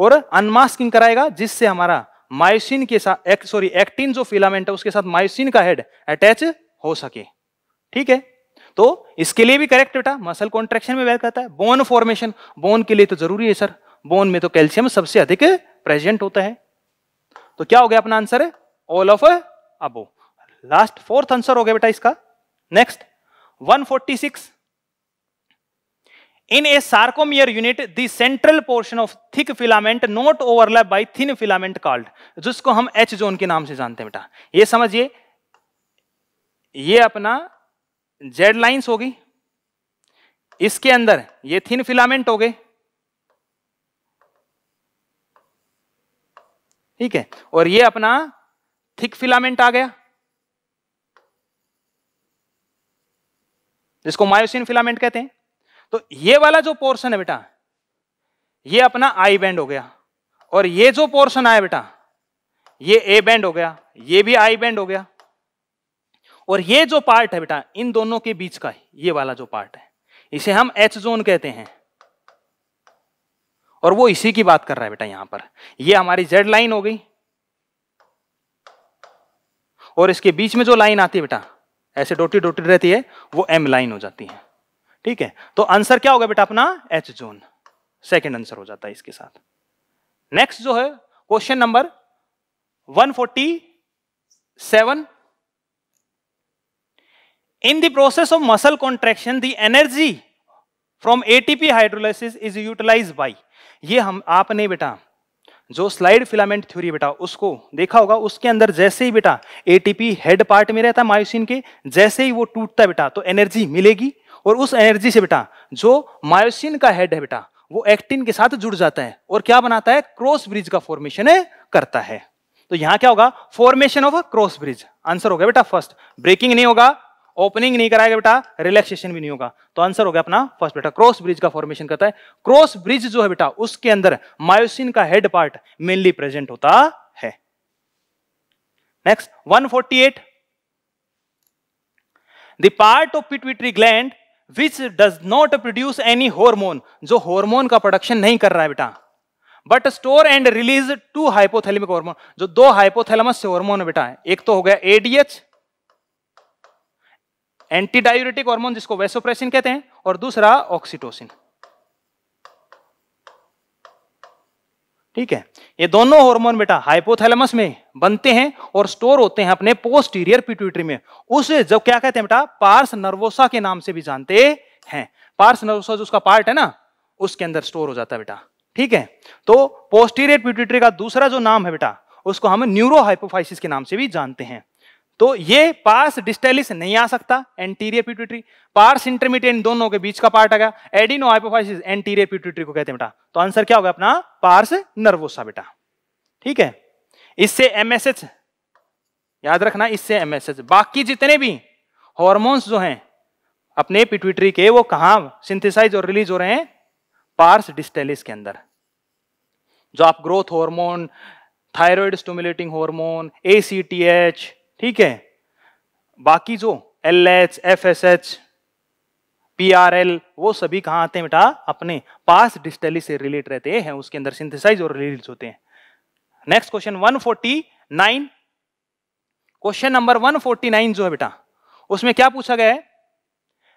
S1: और अनमास्किंग कराएगा जिससे हमारा मायोसिन के साथ एक, सॉरी एक्टिन जो फिलामेंट है उसके साथ मायोसिन का हेड अटैच हो सके ठीक है तो इसके लिए भी करेक्ट बेटा मसल कॉन्ट्रेक्शन में वह कहता है बोन फॉर्मेशन बोन के लिए तो जरूरी है सर बोन में तो कैल्शियम सबसे अधिक प्रेजेंट होता है तो क्या हो गया अपना आंसर है all of above last fourth answer हो गया बेटा इसका next 146 in a sarcomere unit the central portion of thick filament not overlap by thin filament called जिसको हम एच जोन के नाम से जानते हैं बेटा ये समझिए ये अपना जेड लाइंस होगी इसके अंदर ये थिन फिलामेंट हो गए ठीक है और ये अपना थिक फिलामेंट आ गया जिसको मायोसिन फिलामेंट कहते हैं तो ये वाला जो पोर्शन है बेटा ये अपना आई बैंड हो गया और ये जो पोर्शन आया बेटा ये ए बैंड हो गया ये भी आई बैंड हो गया और ये जो पार्ट है बेटा इन दोनों के बीच का ये वाला जो पार्ट है इसे हम एच जोन कहते हैं और वो इसी की बात कर रहा है बेटा यहां पर ये हमारी जेड लाइन हो गई और इसके बीच में जो लाइन आती है बेटा ऐसे डोटी डोटी रहती है वो एम लाइन हो जाती है ठीक है तो आंसर क्या होगा बेटा अपना एच जोन सेकेंड आंसर हो जाता है इसके साथ नेक्स्ट जो है question number 147 In the process of muscle contraction, the energy from ATP hydrolysis is utilized by ये हम आपने बेटा जो स्लाइड फिलामेंट थ्योरी बेटा उसको देखा होगा उसके अंदर जैसे ही बेटा एटीपी हेड पार्ट में रहता है मायोसिन के जैसे ही वो टूटता है बेटा तो एनर्जी मिलेगी और उस एनर्जी से बेटा जो मायोसिन का हेड है बेटा वो एक्टिन के साथ जुड़ जाता है और क्या बनाता है क्रॉस ब्रिज का फॉर्मेशन करता है तो यहां क्या होगा formation of a cross bridge answer हो गया बेटा फर्स्ट ब्रेकिंग नहीं होगा ओपनिंग नहीं कराएगा बेटा रिलैक्सेशन भी नहीं होगा तो आंसर हो गया अपना फर्स्ट बेटा क्रॉस ब्रिज का फॉर्मेशन करता है क्रॉस ब्रिज जो है बेटा उसके अंदर मायोसिन का हेड पार्ट मेनली प्रेजेंट होता है next 148 the part of pituitary gland which does not produce any hormone जो हॉर्मोन का प्रोडक्शन नहीं कर रहा है बेटा but store and release two hypothalamic hormone जो दो हाइपोथेलमस से बेटा है बेटा एक तो हो गया एडीएच एंटी डायूरेटिक हॉर्मोन जिसको वेसोप्रेसिन कहते हैं और दूसरा ऑक्सीटोसिन ठीक है ये दोनों हार्मोन बेटा हाइपोथैलेमस में बनते हैं और स्टोर होते हैं अपने पोस्टीरियर पिट्यूटरी में उसे जब क्या कहते हैं बेटा पार्स नर्वोसा के नाम से भी जानते हैं पार्स नर्वोसा जो उसका पार्ट है ना उसके अंदर स्टोर हो जाता है बेटा ठीक है तो पोस्टीरियर पिट्यूटरी का दूसरा जो नाम है बेटा उसको हम न्यूरोहाइपोफाइसिस के नाम से भी जानते हैं तो ये पार्स डिस्टेलिस नहीं आ सकता एंटीरियर प्यूटरी पार्स इंटरमीडिएट दोनों के बीच का पार्ट आ गया एडिनो आइपोफाइसिस एंटीरियर प्यूटरी को कहते हैं बेटा तो आंसर क्या होगा अपना पार्स नर्वोसा बेटा ठीक है इससे एमएसएच याद रखना इससे एमएसएच बाकी जितने भी हॉर्मोन्स जो हैं अपने पिट्यूटरी के वो कहां सिंथेसाइज और रिलीज हो रहे हैं पार्स डिस्टेलिस के अंदर जो आप growth hormone thyroid stimulating hormone ACTH ठीक है बाकी जो L H F S H P R L वो सभी कहाँ आते हैं बेटा अपने पास डिस्टली से रिलेट रहते हैं उसके अंदर सिंथेसाइज और रिलीज होते हैं नेक्स्ट क्वेश्चन 149 क्वेश्चन नंबर 149 जो है बेटा उसमें क्या पूछा गया है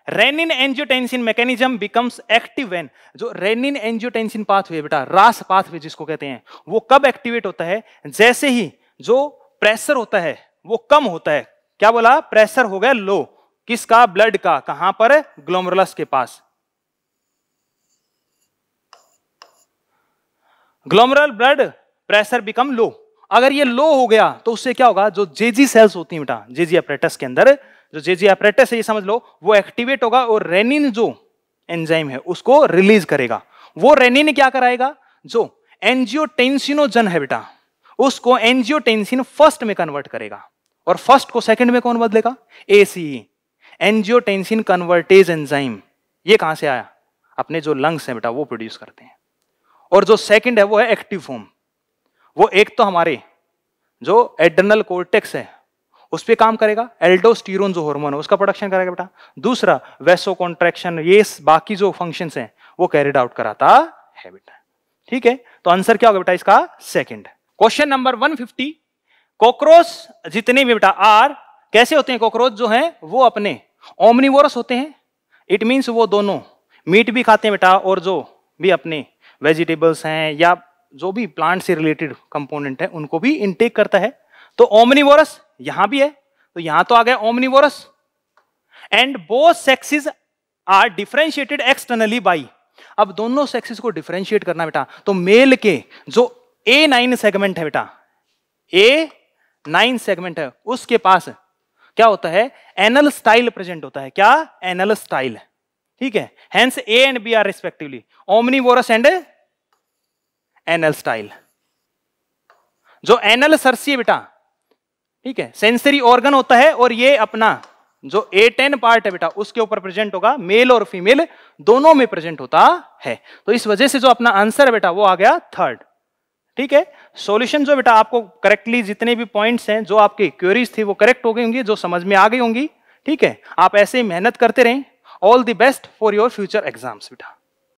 S1: renin angiotensin mechanism becomes active when जो रेनिन एंजियोटेंसिन पाथवे बेटा रास पाथवे जिसको कहते हैं वो कब एक्टिवेट होता है जैसे ही जो प्रेशर होता है वो कम होता है क्या बोला प्रेशर हो गया लो किसका ब्लड का कहां पर ग्लोमरुलस के पास glomerular blood pressure become low अगर ये लो हो गया तो उससे क्या होगा जो जेजी सेल्स होती हैं बेटा जेजी अपरेटस के अंदर जो जेजी अपरेटस है ये समझ लो वो एक्टिवेट होगा और रेनिन जो एंजाइम है उसको रिलीज करेगा वो रेनिन क्या कराएगा जो एनजियोटेंसिनोजन है बेटा उसको एंजियोटेंसिन फर्स्ट में कन्वर्ट करेगा और फर्स्ट को सेकंड में कौन बदलेगा AC e। Angiotensin converting enzyme ये कहां से आया अपने जो लंग्स हैं बेटा वो प्रोड्यूस करते हैं और जो सेकंड है वो है एक्टिव फॉर्म वो एक तो हमारे जो एडर्नल कोर्टेक्स है उस पर काम करेगा एल्डोस्टीरोन जो हार्मोन है उसका प्रोडक्शन करेगा बेटा दूसरा वेसो कॉन्ट्रेक्शन ये बाकी जो फंक्शंस हैं वो कैरिड आउट कराता है बेटा ठीक है तो आंसर क्या होगा बेटा इसका सेकंड क्वेश्चन नंबर 150 कॉकरोच जितने भी बेटा आर कैसे होते हैं कॉकरोच जो हैं वो अपने ओमनिवोरस होते हैं इट मीन्स वो दोनों मीट भी खाते हैं बेटा और जो भी अपने वेजिटेबल्स हैं या जो भी प्लांट से रिलेटेड कंपोनेंट है उनको भी इनटेक करता है तो ओमनिवोरस यहां भी है तो यहां तो आ गया omnivorous and both sexes are differentiated externally by अब दोनों सेक्सेस को डिफरेंशिएट करना बेटा तो मेल के जो ए नाइन सेगमेंट है बेटा ए नाइन सेगमेंट है उसके पास क्या होता है एनल स्टाइल प्रेजेंट होता है क्या एनल स्टाइल ठीक है hence A and B are respectively omnivorous and anal style जो एनल सरसी बेटा ठीक है सेंसरी ऑर्गन होता है और ये अपना जो ए टेन पार्ट है बेटा उसके ऊपर प्रेजेंट होगा मेल और फीमेल दोनों में प्रेजेंट होता है तो इस वजह से जो अपना आंसर है बेटा वो आ गया थर्ड ठीक है सॉल्यूशन जो बेटा आपको करेक्टली जितने भी पॉइंट्स हैं जो आपकी क्वेरीज थी वो करेक्ट हो गई होंगी जो समझ में आ गई होंगी ठीक है आप ऐसे ही मेहनत करते रहें all the best for your future exams बेटा